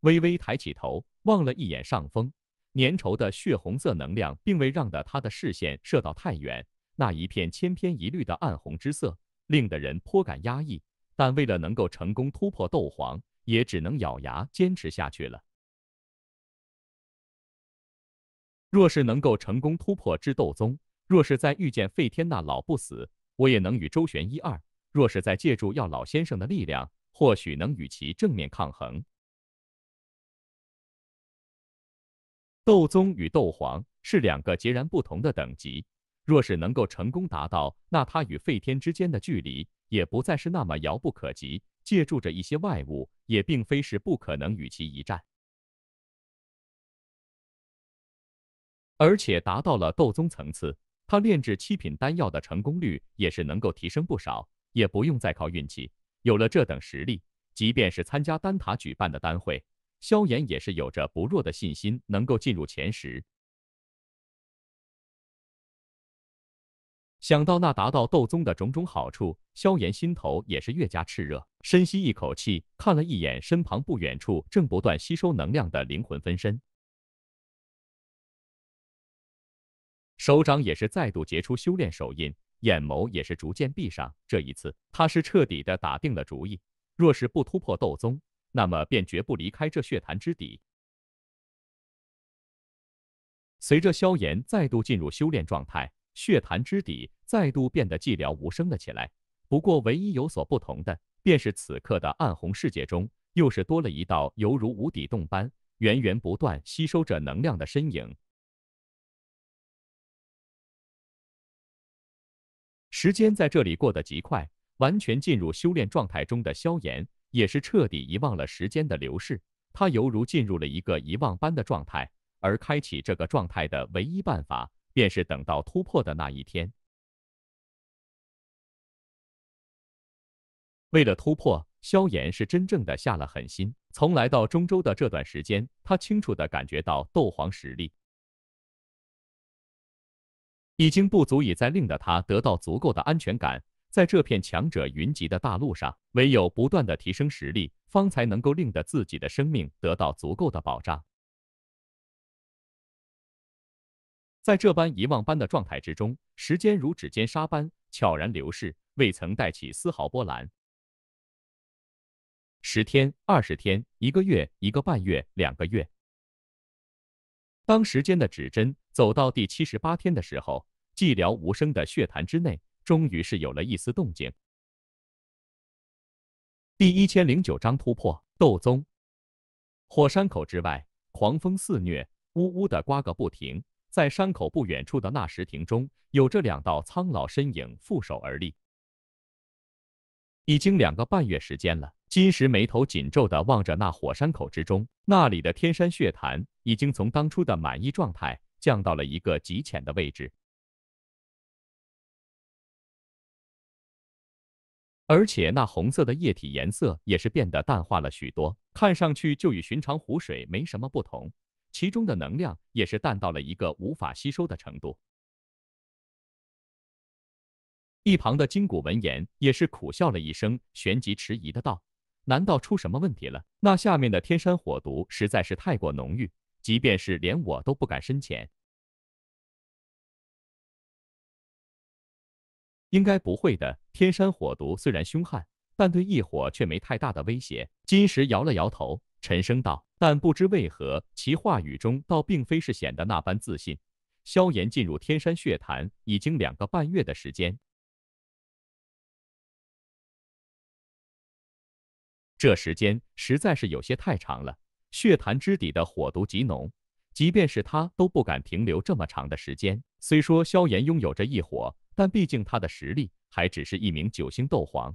微微抬起头，望了一眼上风，粘稠的血红色能量并未让得他的视线射到太远。那一片千篇一律的暗红之色，令的人颇感压抑。但为了能够成功突破斗皇，也只能咬牙坚持下去了。若是能够成功突破至斗宗，若是再遇见费天那老不死，我也能与周旋一二。若是再借助药老先生的力量，或许能与其正面抗衡。斗宗与斗皇是两个截然不同的等级。若是能够成功达到，那他与废天之间的距离也不再是那么遥不可及。借助着一些外物，也并非是不可能与其一战。而且达到了斗宗层次，他炼制七品丹药的成功率也是能够提升不少，也不用再靠运气。有了这等实力，即便是参加丹塔举办的丹会，萧炎也是有着不弱的信心，能够进入前十。想到那达到斗宗的种种好处，萧炎心头也是越加炽热。深吸一口气，看了一眼身旁不远处正不断吸收能量的灵魂分身，手掌也是再度结出修炼手印，眼眸也是逐渐闭上。这一次，他是彻底的打定了主意：若是不突破斗宗，那么便绝不离开这血潭之底。随着萧炎再度进入修炼状态。血潭之底再度变得寂寥无声了起来。不过，唯一有所不同的，便是此刻的暗红世界中，又是多了一道犹如无底洞般源源不断吸收着能量的身影。时间在这里过得极快，完全进入修炼状态中的萧炎，也是彻底遗忘了时间的流逝。他犹如进入了一个遗忘般的状态，而开启这个状态的唯一办法。便是等到突破的那一天。为了突破，萧炎是真正的下了狠心。从来到中州的这段时间，他清楚的感觉到斗皇实力已经不足以再令的他得到足够的安全感。在这片强者云集的大陆上，唯有不断的提升实力，方才能够令得自己的生命得到足够的保障。在这般遗忘般的状态之中，时间如指尖沙般悄然流逝，未曾带起丝毫波澜。十天、二十天、一个月、一个半月、两个月……当时间的指针走到第七十八天的时候，寂寥无声的血潭之内，终于是有了一丝动静。第一千零九章突破斗宗。火山口之外，狂风肆虐，呜呜的刮个不停。在山口不远处的那石亭中，有着两道苍老身影负手而立。已经两个半月时间了，金石眉头紧皱的望着那火山口之中，那里的天山血潭已经从当初的满意状态降到了一个极浅的位置，而且那红色的液体颜色也是变得淡化了许多，看上去就与寻常湖水没什么不同。其中的能量也是淡到了一个无法吸收的程度。一旁的金谷闻言也是苦笑了一声，旋即迟疑的道：“难道出什么问题了？那下面的天山火毒实在是太过浓郁，即便是连我都不敢深潜。”“应该不会的。天山火毒虽然凶悍，但对异火却没太大的威胁。”金石摇了摇头。沉声道，但不知为何，其话语中倒并非是显得那般自信。萧炎进入天山血潭已经两个半月的时间，这时间实在是有些太长了。血潭之底的火毒极浓，即便是他都不敢停留这么长的时间。虽说萧炎拥有着异火，但毕竟他的实力还只是一名九星斗皇。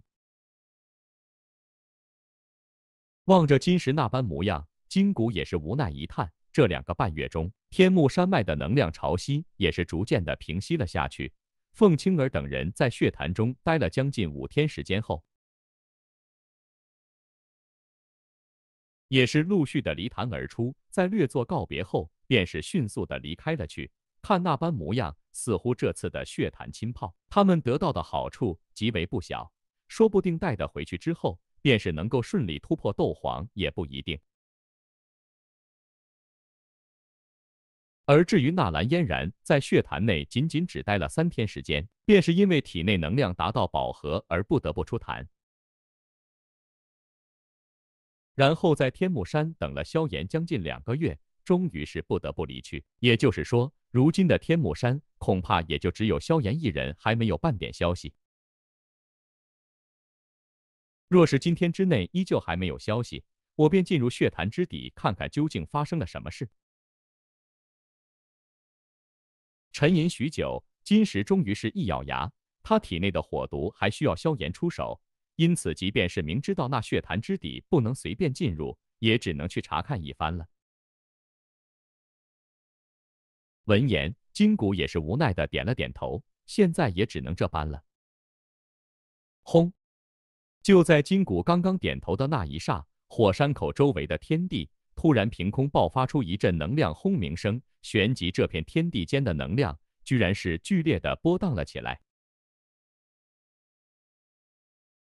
望着金石那般模样，金谷也是无奈一叹。这两个半月中，天目山脉的能量潮汐也是逐渐的平息了下去。凤青儿等人在血潭中待了将近五天时间后，也是陆续的离潭而出，在略作告别后，便是迅速的离开了去。看那般模样，似乎这次的血潭浸泡，他们得到的好处极为不小，说不定带的回去之后。便是能够顺利突破斗皇也不一定。而至于纳兰嫣然，在血潭内仅仅只待了三天时间，便是因为体内能量达到饱和而不得不出潭。然后在天目山等了萧炎将近两个月，终于是不得不离去。也就是说，如今的天目山恐怕也就只有萧炎一人还没有半点消息。若是今天之内依旧还没有消息，我便进入血潭之底，看看究竟发生了什么事。沉吟许久，金石终于是，一咬牙，他体内的火毒还需要萧炎出手，因此即便是明知道那血潭之底不能随便进入，也只能去查看一番了。闻言，金谷也是无奈的点了点头，现在也只能这般了。轰！就在金谷刚刚点头的那一刹，火山口周围的天地突然凭空爆发出一阵能量轰鸣声，旋即这片天地间的能量居然是剧烈的波荡了起来。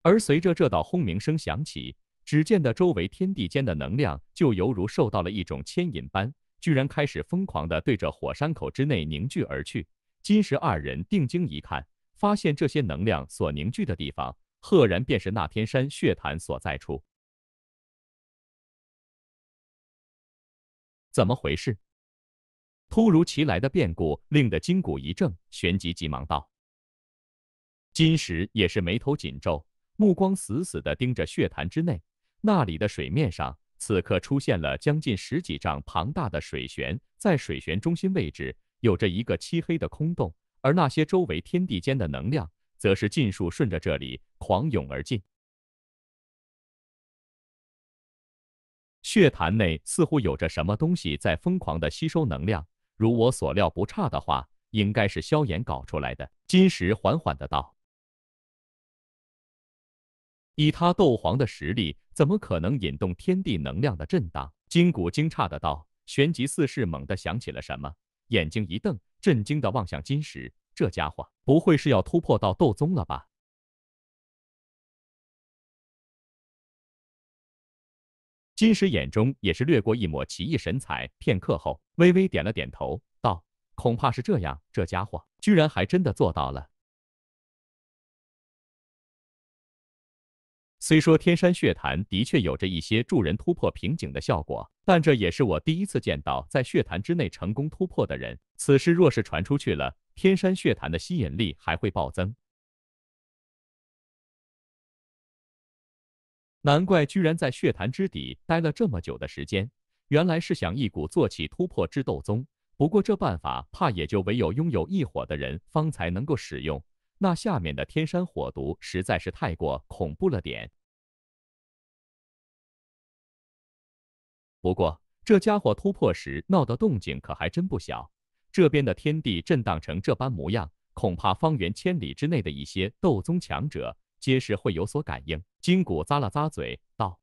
而随着这道轰鸣声响起，只见得周围天地间的能量就犹如受到了一种牵引般，居然开始疯狂的对着火山口之内凝聚而去。金石二人定睛一看，发现这些能量所凝聚的地方。赫然便是那天山血潭所在处，怎么回事？突如其来的变故令得金谷一怔，旋即急忙道。金石也是眉头紧皱，目光死死的盯着血潭之内，那里的水面上，此刻出现了将近十几丈庞大的水旋，在水旋中心位置，有着一个漆黑的空洞，而那些周围天地间的能量。则是尽数顺着这里狂涌而进，血潭内似乎有着什么东西在疯狂的吸收能量。如我所料不差的话，应该是萧炎搞出来的。金石缓缓的道：“以他斗皇的实力，怎么可能引动天地能量的震荡？”金谷惊诧的道，旋即似是猛地想起了什么，眼睛一瞪，震惊的望向金石。这家伙不会是要突破到斗宗了吧？金石眼中也是掠过一抹奇异神采，片刻后微微点了点头，道：“恐怕是这样。这家伙居然还真的做到了。虽说天山血潭的确有着一些助人突破瓶颈的效果，但这也是我第一次见到在血潭之内成功突破的人。此事若是传出去了……”天山血潭的吸引力还会暴增，难怪居然在血潭之底待了这么久的时间，原来是想一鼓作气突破至斗宗。不过这办法怕也就唯有拥有一火的人方才能够使用。那下面的天山火毒实在是太过恐怖了点。不过这家伙突破时闹的动静可还真不小。这边的天地震荡成这般模样，恐怕方圆千里之内的一些斗宗强者皆是会有所感应。金谷咂了咂嘴，道：“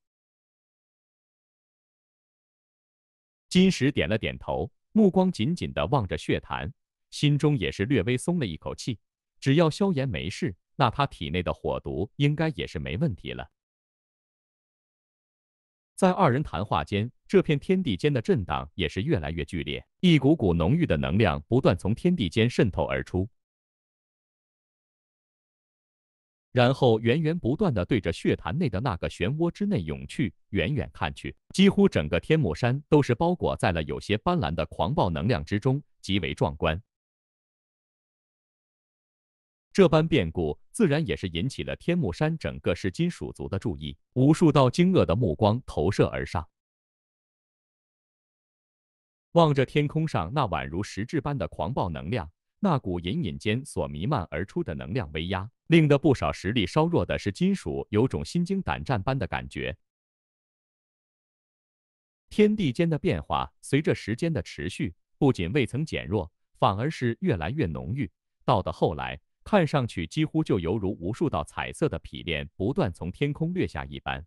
金石点了点头，目光紧紧的望着血潭，心中也是略微松了一口气。只要萧炎没事，那他体内的火毒应该也是没问题了。”在二人谈话间，这片天地间的震荡也是越来越剧烈，一股股浓郁的能量不断从天地间渗透而出，然后源源不断的对着血潭内的那个漩涡之内涌去。远远看去，几乎整个天幕山都是包裹在了有些斑斓的狂暴能量之中，极为壮观。这般变故，自然也是引起了天目山整个是金属族的注意，无数道惊愕的目光投射而上，望着天空上那宛如实质般的狂暴能量，那股隐隐间所弥漫而出的能量威压，令得不少实力稍弱的是金属有种心惊胆战般的感觉。天地间的变化，随着时间的持续，不仅未曾减弱，反而是越来越浓郁，到的后来。看上去几乎就犹如无数道彩色的匹链不断从天空掠下一般，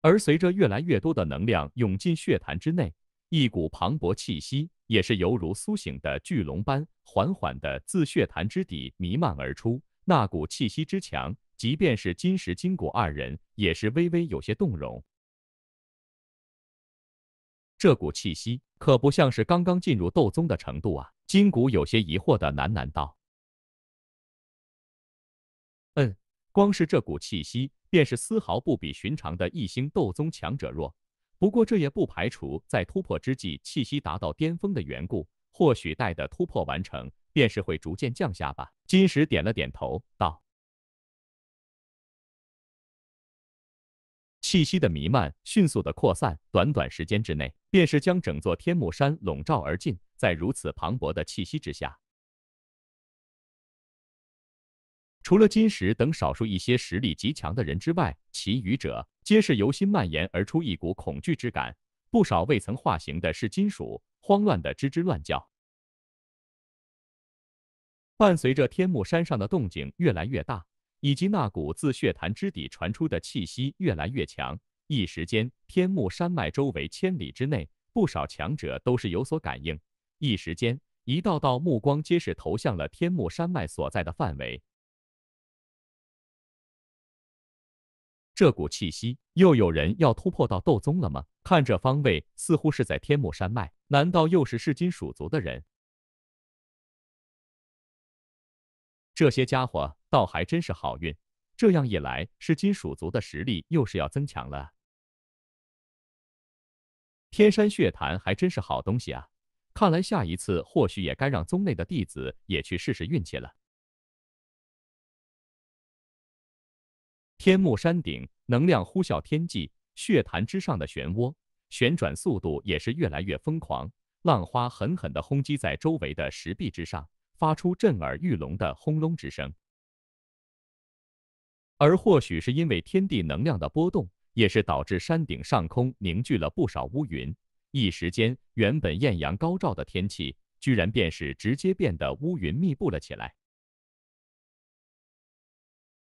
而随着越来越多的能量涌进血潭之内，一股磅礴气息也是犹如苏醒的巨龙般缓缓的自血潭之底弥漫而出。那股气息之强，即便是金石金谷二人也是微微有些动容。这股气息可不像是刚刚进入斗宗的程度啊！金谷有些疑惑的喃喃道：“嗯，光是这股气息，便是丝毫不比寻常的一星斗宗强者弱。不过这也不排除在突破之际，气息达到巅峰的缘故。或许待的突破完成，便是会逐渐降下吧。”金石点了点头，道。气息的弥漫，迅速的扩散，短短时间之内，便是将整座天目山笼罩而尽。在如此磅礴的气息之下，除了金石等少数一些实力极强的人之外，其余者皆是由心蔓延而出一股恐惧之感。不少未曾化形的是金属，慌乱的吱吱乱叫。伴随着天目山上的动静越来越大。以及那股自血潭之底传出的气息越来越强，一时间，天目山脉周围千里之内，不少强者都是有所感应。一时间，一道道目光皆是投向了天目山脉所在的范围。这股气息，又有人要突破到斗宗了吗？看这方位，似乎是在天目山脉，难道又是赤金鼠族的人？这些家伙倒还真是好运，这样一来，是金属族的实力又是要增强了。天山血潭还真是好东西啊！看来下一次或许也该让宗内的弟子也去试试运气了。天幕山顶，能量呼啸天际，血潭之上的漩涡旋转速度也是越来越疯狂，浪花狠狠的轰击在周围的石壁之上。发出震耳欲聋的轰隆之声，而或许是因为天地能量的波动，也是导致山顶上空凝聚了不少乌云。一时间，原本艳阳高照的天气，居然便是直接变得乌云密布了起来。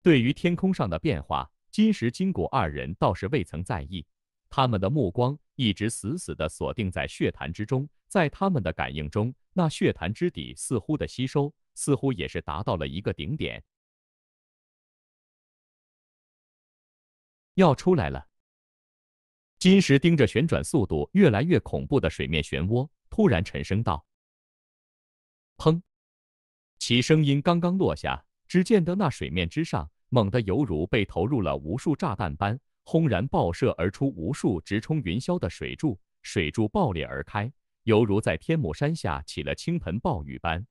对于天空上的变化，金石金谷二人倒是未曾在意。他们的目光一直死死地锁定在血潭之中，在他们的感应中，那血潭之底似乎的吸收，似乎也是达到了一个顶点，要出来了。金石盯着旋转速度越来越恐怖的水面漩涡，突然沉声道：“砰！”其声音刚刚落下，只见得那水面之上猛地犹如被投入了无数炸弹般。轰然爆射而出，无数直冲云霄的水柱，水柱爆裂而开，犹如在天目山下起了倾盆暴雨般。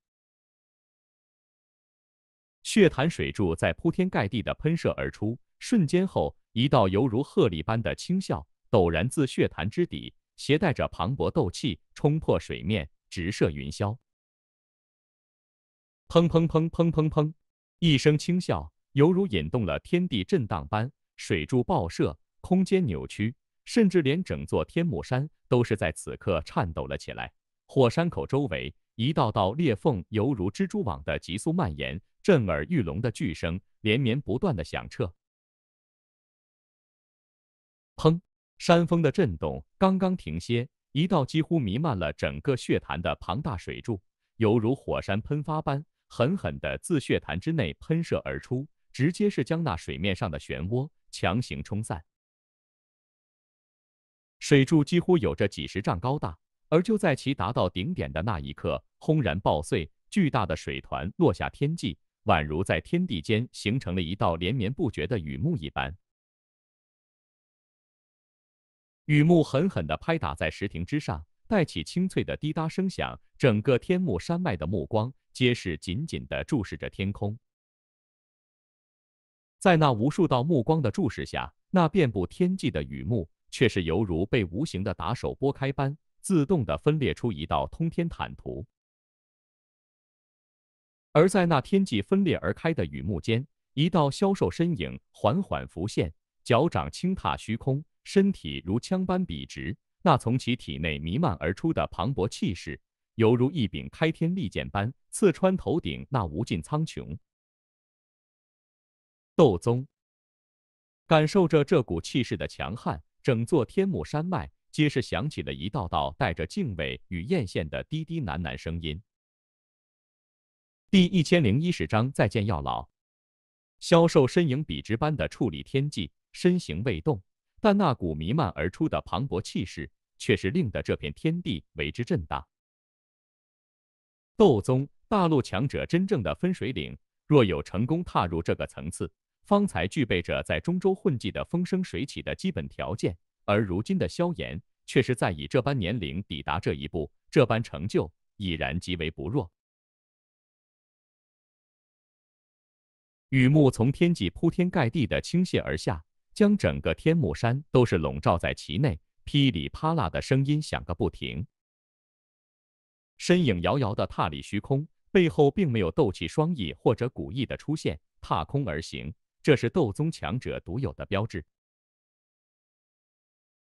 血潭水柱在铺天盖地的喷射而出，瞬间后，一道犹如鹤唳般的轻笑陡然自血潭之底，携带着磅礴斗气冲破水面，直射云霄。砰砰砰砰砰砰！一声轻笑，犹如引动了天地震荡般。水柱爆射，空间扭曲，甚至连整座天目山都是在此刻颤抖了起来。火山口周围一道道裂缝犹如蜘蛛网的急速蔓延，震耳欲聋的巨声连绵不断的响彻。砰！山峰的震动刚刚停歇，一道几乎弥漫了整个血潭的庞大水柱，犹如火山喷发般狠狠的自血潭之内喷射而出，直接是将那水面上的漩涡。强行冲散，水柱几乎有着几十丈高大，而就在其达到顶点的那一刻，轰然爆碎，巨大的水团落下天际，宛如在天地间形成了一道连绵不绝的雨幕一般。雨幕狠狠的拍打在石亭之上，带起清脆的滴答声响，整个天幕山脉的目光皆是紧紧的注视着天空。在那无数道目光的注视下，那遍布天际的雨幕却是犹如被无形的打手拨开般，自动的分裂出一道通天坦途。而在那天际分裂而开的雨幕间，一道消瘦身影缓缓浮现，脚掌轻踏虚空，身体如枪般笔直。那从其体内弥漫而出的磅礴气势，犹如一柄开天利剑般，刺穿头顶那无尽苍穹。斗宗，感受着这股气势的强悍，整座天幕山脉皆是响起了一道道带着敬畏与艳羡的低低喃喃声音。第一千零一十章再见药老。萧瘦身影笔直般的矗立天际，身形未动，但那股弥漫而出的磅礴气势，却是令得这片天地为之震荡。斗宗，大陆强者真正的分水岭，若有成功踏入这个层次。方才具备着在中州混迹的风生水起的基本条件，而如今的萧炎却是在以这般年龄抵达这一步，这般成就已然极为不弱。雨幕从天际铺天盖地的倾泻而下，将整个天目山都是笼罩在其内，噼里啪啦的声音响个不停。身影遥遥的踏离虚空，背后并没有斗气双翼或者古翼的出现，踏空而行。这是斗宗强者独有的标志。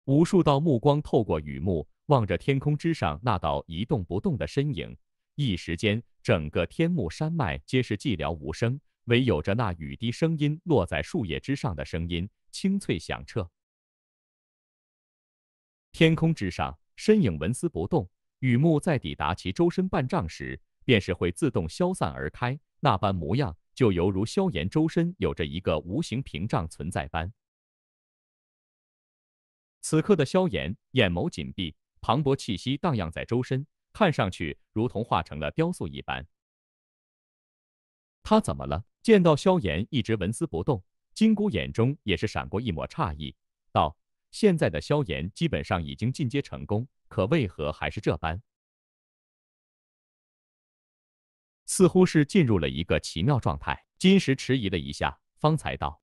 无数道目光透过雨幕，望着天空之上那道一动不动的身影。一时间，整个天幕山脉皆是寂寥无声，唯有着那雨滴声音落在树叶之上的声音清脆响彻。天空之上，身影纹丝不动。雨幕在抵达其周身半丈时，便是会自动消散而开，那般模样。就犹如萧炎周身有着一个无形屏障存在般。此刻的萧炎眼眸紧闭，磅礴气息荡漾在周身，看上去如同化成了雕塑一般。他怎么了？见到萧炎一直纹丝不动，金姑眼中也是闪过一抹诧异，道：“现在的萧炎基本上已经进阶成功，可为何还是这般？”似乎是进入了一个奇妙状态，金石迟疑了一下，方才道。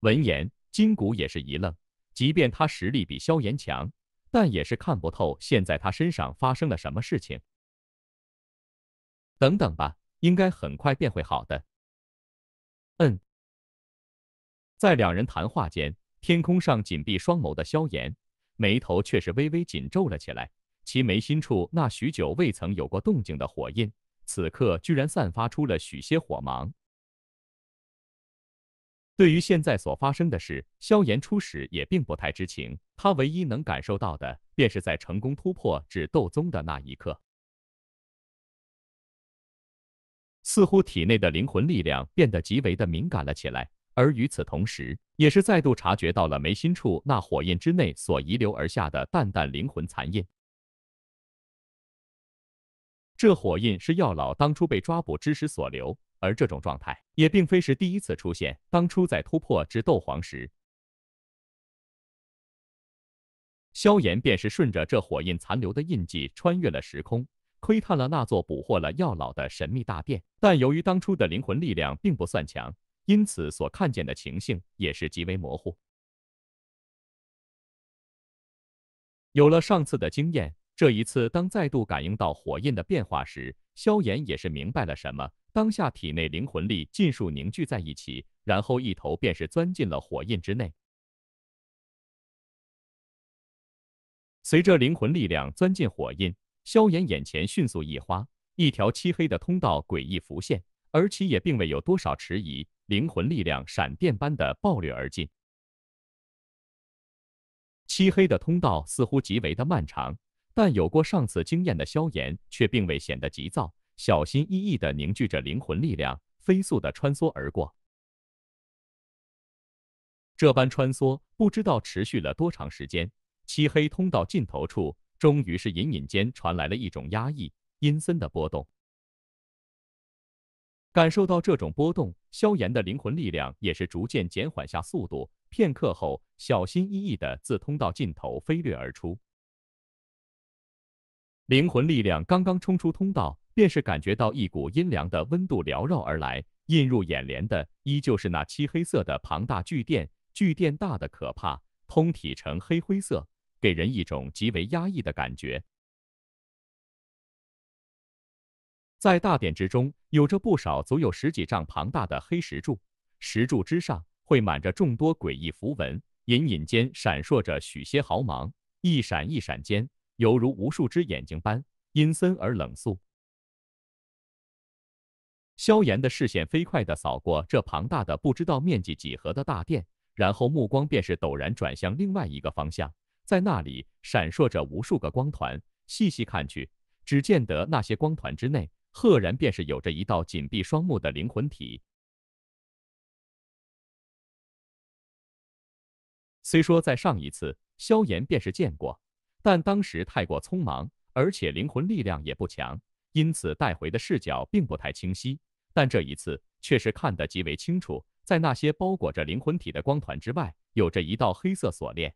闻言，金谷也是一愣，即便他实力比萧炎强，但也是看不透现在他身上发生了什么事情。等等吧，应该很快便会好的。嗯。在两人谈话间，天空上紧闭双眸的萧炎，眉头却是微微紧皱了起来。其眉心处那许久未曾有过动静的火印，此刻居然散发出了许些火芒。对于现在所发生的事，萧炎初始也并不太知情。他唯一能感受到的，便是在成功突破至斗宗的那一刻，似乎体内的灵魂力量变得极为的敏感了起来。而与此同时，也是再度察觉到了眉心处那火印之内所遗留而下的淡淡灵魂残印。这火印是药老当初被抓捕之时所留，而这种状态也并非是第一次出现。当初在突破至斗皇时，萧炎便是顺着这火印残留的印记，穿越了时空，窥探了那座捕获了药老的神秘大殿。但由于当初的灵魂力量并不算强，因此所看见的情形也是极为模糊。有了上次的经验。这一次，当再度感应到火焰的变化时，萧炎也是明白了什么。当下，体内灵魂力尽数凝聚在一起，然后一头便是钻进了火焰之内。随着灵魂力量钻进火焰，萧炎眼前迅速一花，一条漆黑的通道诡异浮现，而其也并未有多少迟疑，灵魂力量闪电般的暴掠而进。漆黑的通道似乎极为的漫长。但有过上次经验的萧炎却并未显得急躁，小心翼翼地凝聚着灵魂力量，飞速地穿梭而过。这般穿梭，不知道持续了多长时间，漆黑通道尽头处终于是隐隐间传来了一种压抑、阴森的波动。感受到这种波动，萧炎的灵魂力量也是逐渐减缓下速度，片刻后，小心翼翼地自通道尽头飞掠而出。灵魂力量刚刚冲出通道，便是感觉到一股阴凉的温度缭绕而来。映入眼帘的依旧是那漆黑色的庞大巨殿，巨殿大的可怕，通体呈黑灰色，给人一种极为压抑的感觉。在大殿之中，有着不少足有十几丈庞大的黑石柱，石柱之上会满着众多诡异符文，隐隐间闪烁着许些毫芒，一闪一闪间。犹如无数只眼睛般阴森而冷肃，萧炎的视线飞快的扫过这庞大的不知道面积几何的大殿，然后目光便是陡然转向另外一个方向，在那里闪烁着无数个光团，细细看去，只见得那些光团之内，赫然便是有着一道紧闭双目的灵魂体。虽说在上一次，萧炎便是见过。但当时太过匆忙，而且灵魂力量也不强，因此带回的视角并不太清晰。但这一次却是看得极为清楚，在那些包裹着灵魂体的光团之外，有着一道黑色锁链。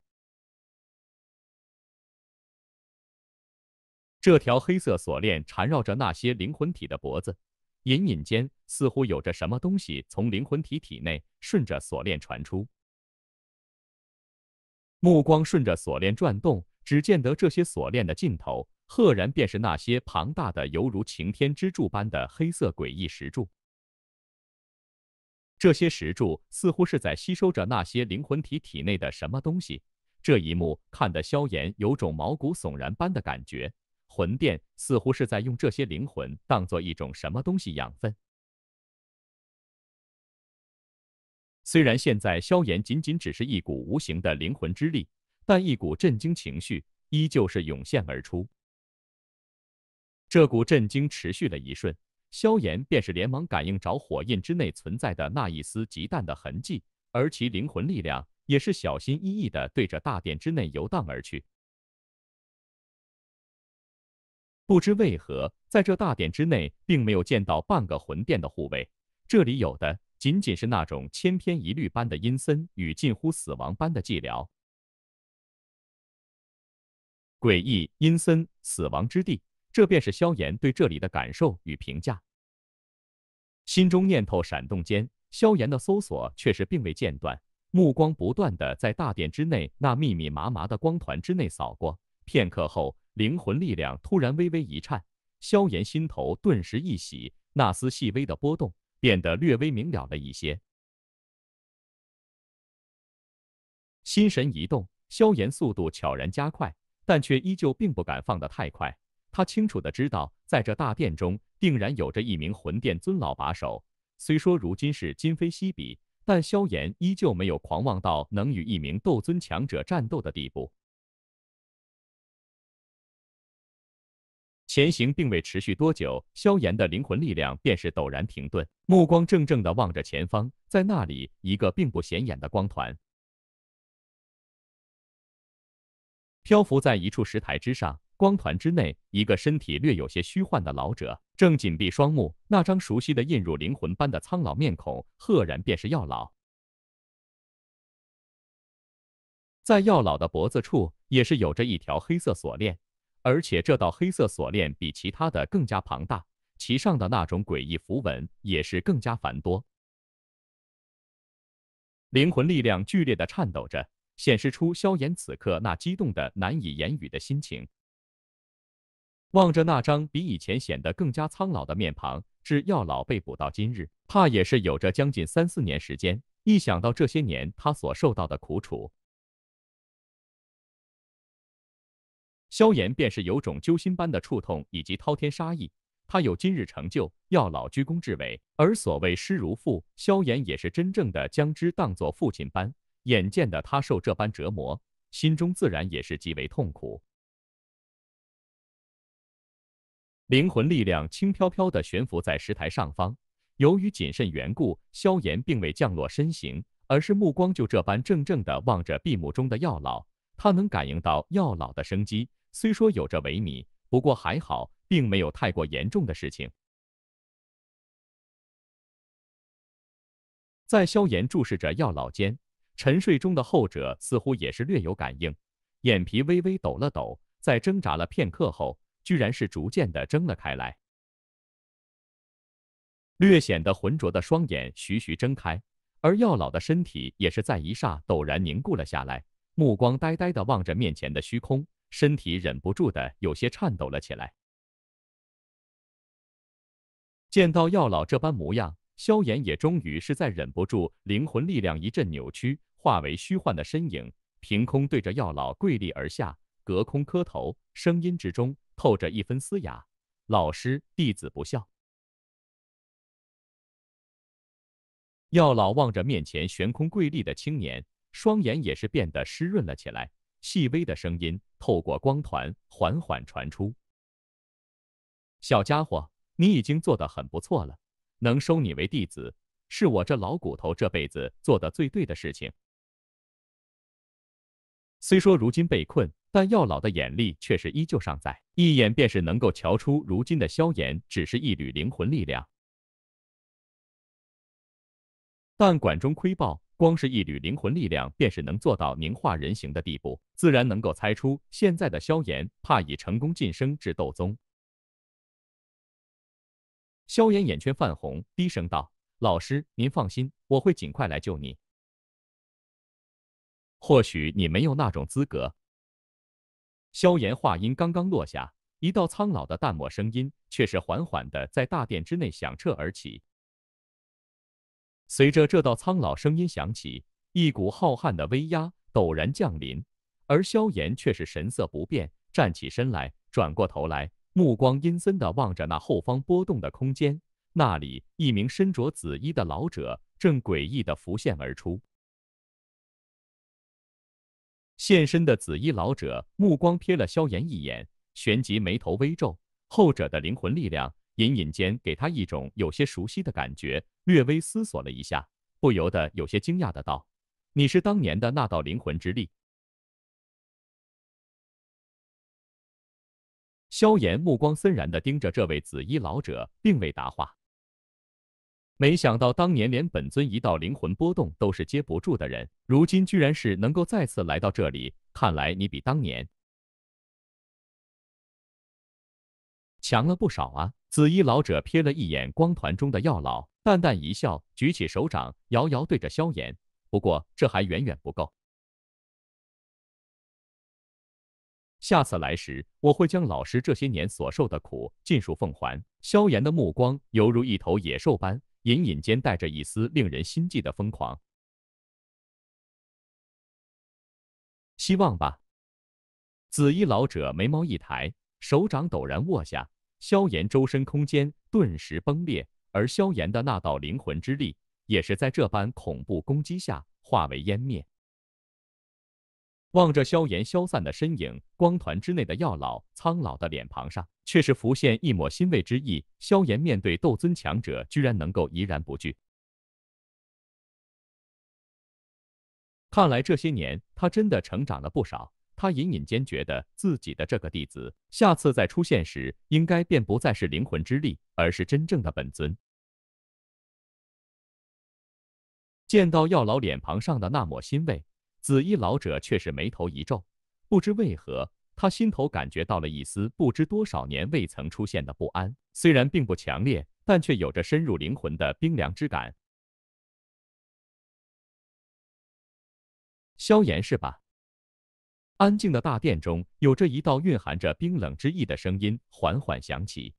这条黑色锁链缠绕着那些灵魂体的脖子，隐隐间似乎有着什么东西从灵魂体体内顺着锁链传出。目光顺着锁链转动。只见得这些锁链的尽头，赫然便是那些庞大的犹如擎天之柱般的黑色诡异石柱。这些石柱似乎是在吸收着那些灵魂体体内的什么东西。这一幕看得萧炎有种毛骨悚然般的感觉。魂殿似乎是在用这些灵魂当做一种什么东西养分。虽然现在萧炎仅仅只是一股无形的灵魂之力。但一股震惊情绪依旧是涌现而出，这股震惊持续了一瞬，萧炎便是连忙感应着火印之内存在的那一丝极淡的痕迹，而其灵魂力量也是小心翼翼的对着大殿之内游荡而去。不知为何，在这大殿之内，并没有见到半个魂殿的护卫，这里有的仅仅是那种千篇一律般的阴森与近乎死亡般的寂寥。诡异阴森，死亡之地，这便是萧炎对这里的感受与评价。心中念头闪动间，萧炎的搜索却是并未间断，目光不断的在大殿之内那密密麻麻的光团之内扫过。片刻后，灵魂力量突然微微一颤，萧炎心头顿时一喜，那丝细微的波动变得略微明了了一些。心神一动，萧炎速度悄然加快。但却依旧并不敢放得太快。他清楚的知道，在这大殿中定然有着一名魂殿尊老把守。虽说如今是今非昔比，但萧炎依旧没有狂妄到能与一名斗尊强者战斗的地步。前行并未持续多久，萧炎的灵魂力量便是陡然停顿，目光怔怔的望着前方，在那里，一个并不显眼的光团。漂浮在一处石台之上，光团之内，一个身体略有些虚幻的老者正紧闭双目，那张熟悉的印入灵魂般的苍老面孔，赫然便是药老。在药老的脖子处，也是有着一条黑色锁链，而且这道黑色锁链比其他的更加庞大，其上的那种诡异符文也是更加繁多。灵魂力量剧烈的颤抖着。显示出萧炎此刻那激动的难以言语的心情。望着那张比以前显得更加苍老的面庞，至药老被捕到今日，怕也是有着将近三四年时间。一想到这些年他所受到的苦楚，萧炎便是有种揪心般的触痛以及滔天杀意。他有今日成就，药老居功至伟。而所谓师如父，萧炎也是真正的将之当作父亲般。眼见的他受这般折磨，心中自然也是极为痛苦。灵魂力量轻飘飘的悬浮在石台上方，由于谨慎缘故，萧炎并未降落身形，而是目光就这般怔怔的望着闭目中的药老。他能感应到药老的生机，虽说有着萎靡，不过还好，并没有太过严重的事情。在萧炎注视着药老间。沉睡中的后者似乎也是略有感应，眼皮微微抖了抖，在挣扎了片刻后，居然是逐渐的睁了开来。略显得浑浊的双眼徐徐睁开，而药老的身体也是在一霎陡然凝固了下来，目光呆呆的望着面前的虚空，身体忍不住的有些颤抖了起来。见到药老这般模样。萧炎也终于是在忍不住，灵魂力量一阵扭曲，化为虚幻的身影，凭空对着药老跪立而下，隔空磕头，声音之中透着一分嘶哑：“老师，弟子不孝。”药老望着面前悬空跪立的青年，双眼也是变得湿润了起来，细微的声音透过光团缓缓传出：“小家伙，你已经做得很不错了。”能收你为弟子，是我这老骨头这辈子做的最对的事情。虽说如今被困，但药老的眼力却是依旧尚在，一眼便是能够瞧出如今的萧炎只是一缕灵魂力量。但管中窥豹，光是一缕灵魂力量，便是能做到凝化人形的地步，自然能够猜出现在的萧炎怕已成功晋升至斗宗。萧炎眼圈泛红，低声道：“老师，您放心，我会尽快来救你。”或许你没有那种资格。”萧炎话音刚刚落下，一道苍老的淡漠声音却是缓缓的在大殿之内响彻而起。随着这道苍老声音响起，一股浩瀚的威压陡然降临，而萧炎却是神色不变，站起身来，转过头来。目光阴森的望着那后方波动的空间，那里一名身着紫衣的老者正诡异的浮现而出。现身的紫衣老者目光瞥了萧炎一眼，旋即眉头微皱，后者的灵魂力量隐隐间给他一种有些熟悉的感觉，略微思索了一下，不由得有些惊讶的道：“你是当年的那道灵魂之力？”萧炎目光森然地盯着这位紫衣老者，并未答话。没想到当年连本尊一道灵魂波动都是接不住的人，如今居然是能够再次来到这里，看来你比当年强了不少啊！紫衣老者瞥了一眼光团中的药老，淡淡一笑，举起手掌，遥遥对着萧炎。不过这还远远不够。下次来时，我会将老师这些年所受的苦尽数奉还。萧炎的目光犹如一头野兽般，隐隐间带着一丝令人心悸的疯狂。希望吧。紫衣老者眉毛一抬，手掌陡然握下，萧炎周身空间顿时崩裂，而萧炎的那道灵魂之力，也是在这般恐怖攻击下化为湮灭。望着萧炎消散的身影，光团之内的药老苍老的脸庞上却是浮现一抹欣慰之意。萧炎面对斗尊强者，居然能够怡然不惧，看来这些年他真的成长了不少。他隐隐间觉得自己的这个弟子，下次再出现时，应该便不再是灵魂之力，而是真正的本尊。见到药老脸庞上的那抹欣慰。紫衣老者却是眉头一皱，不知为何，他心头感觉到了一丝不知多少年未曾出现的不安，虽然并不强烈，但却有着深入灵魂的冰凉之感。萧炎是吧？安静的大殿中，有着一道蕴含着冰冷之意的声音缓缓响起。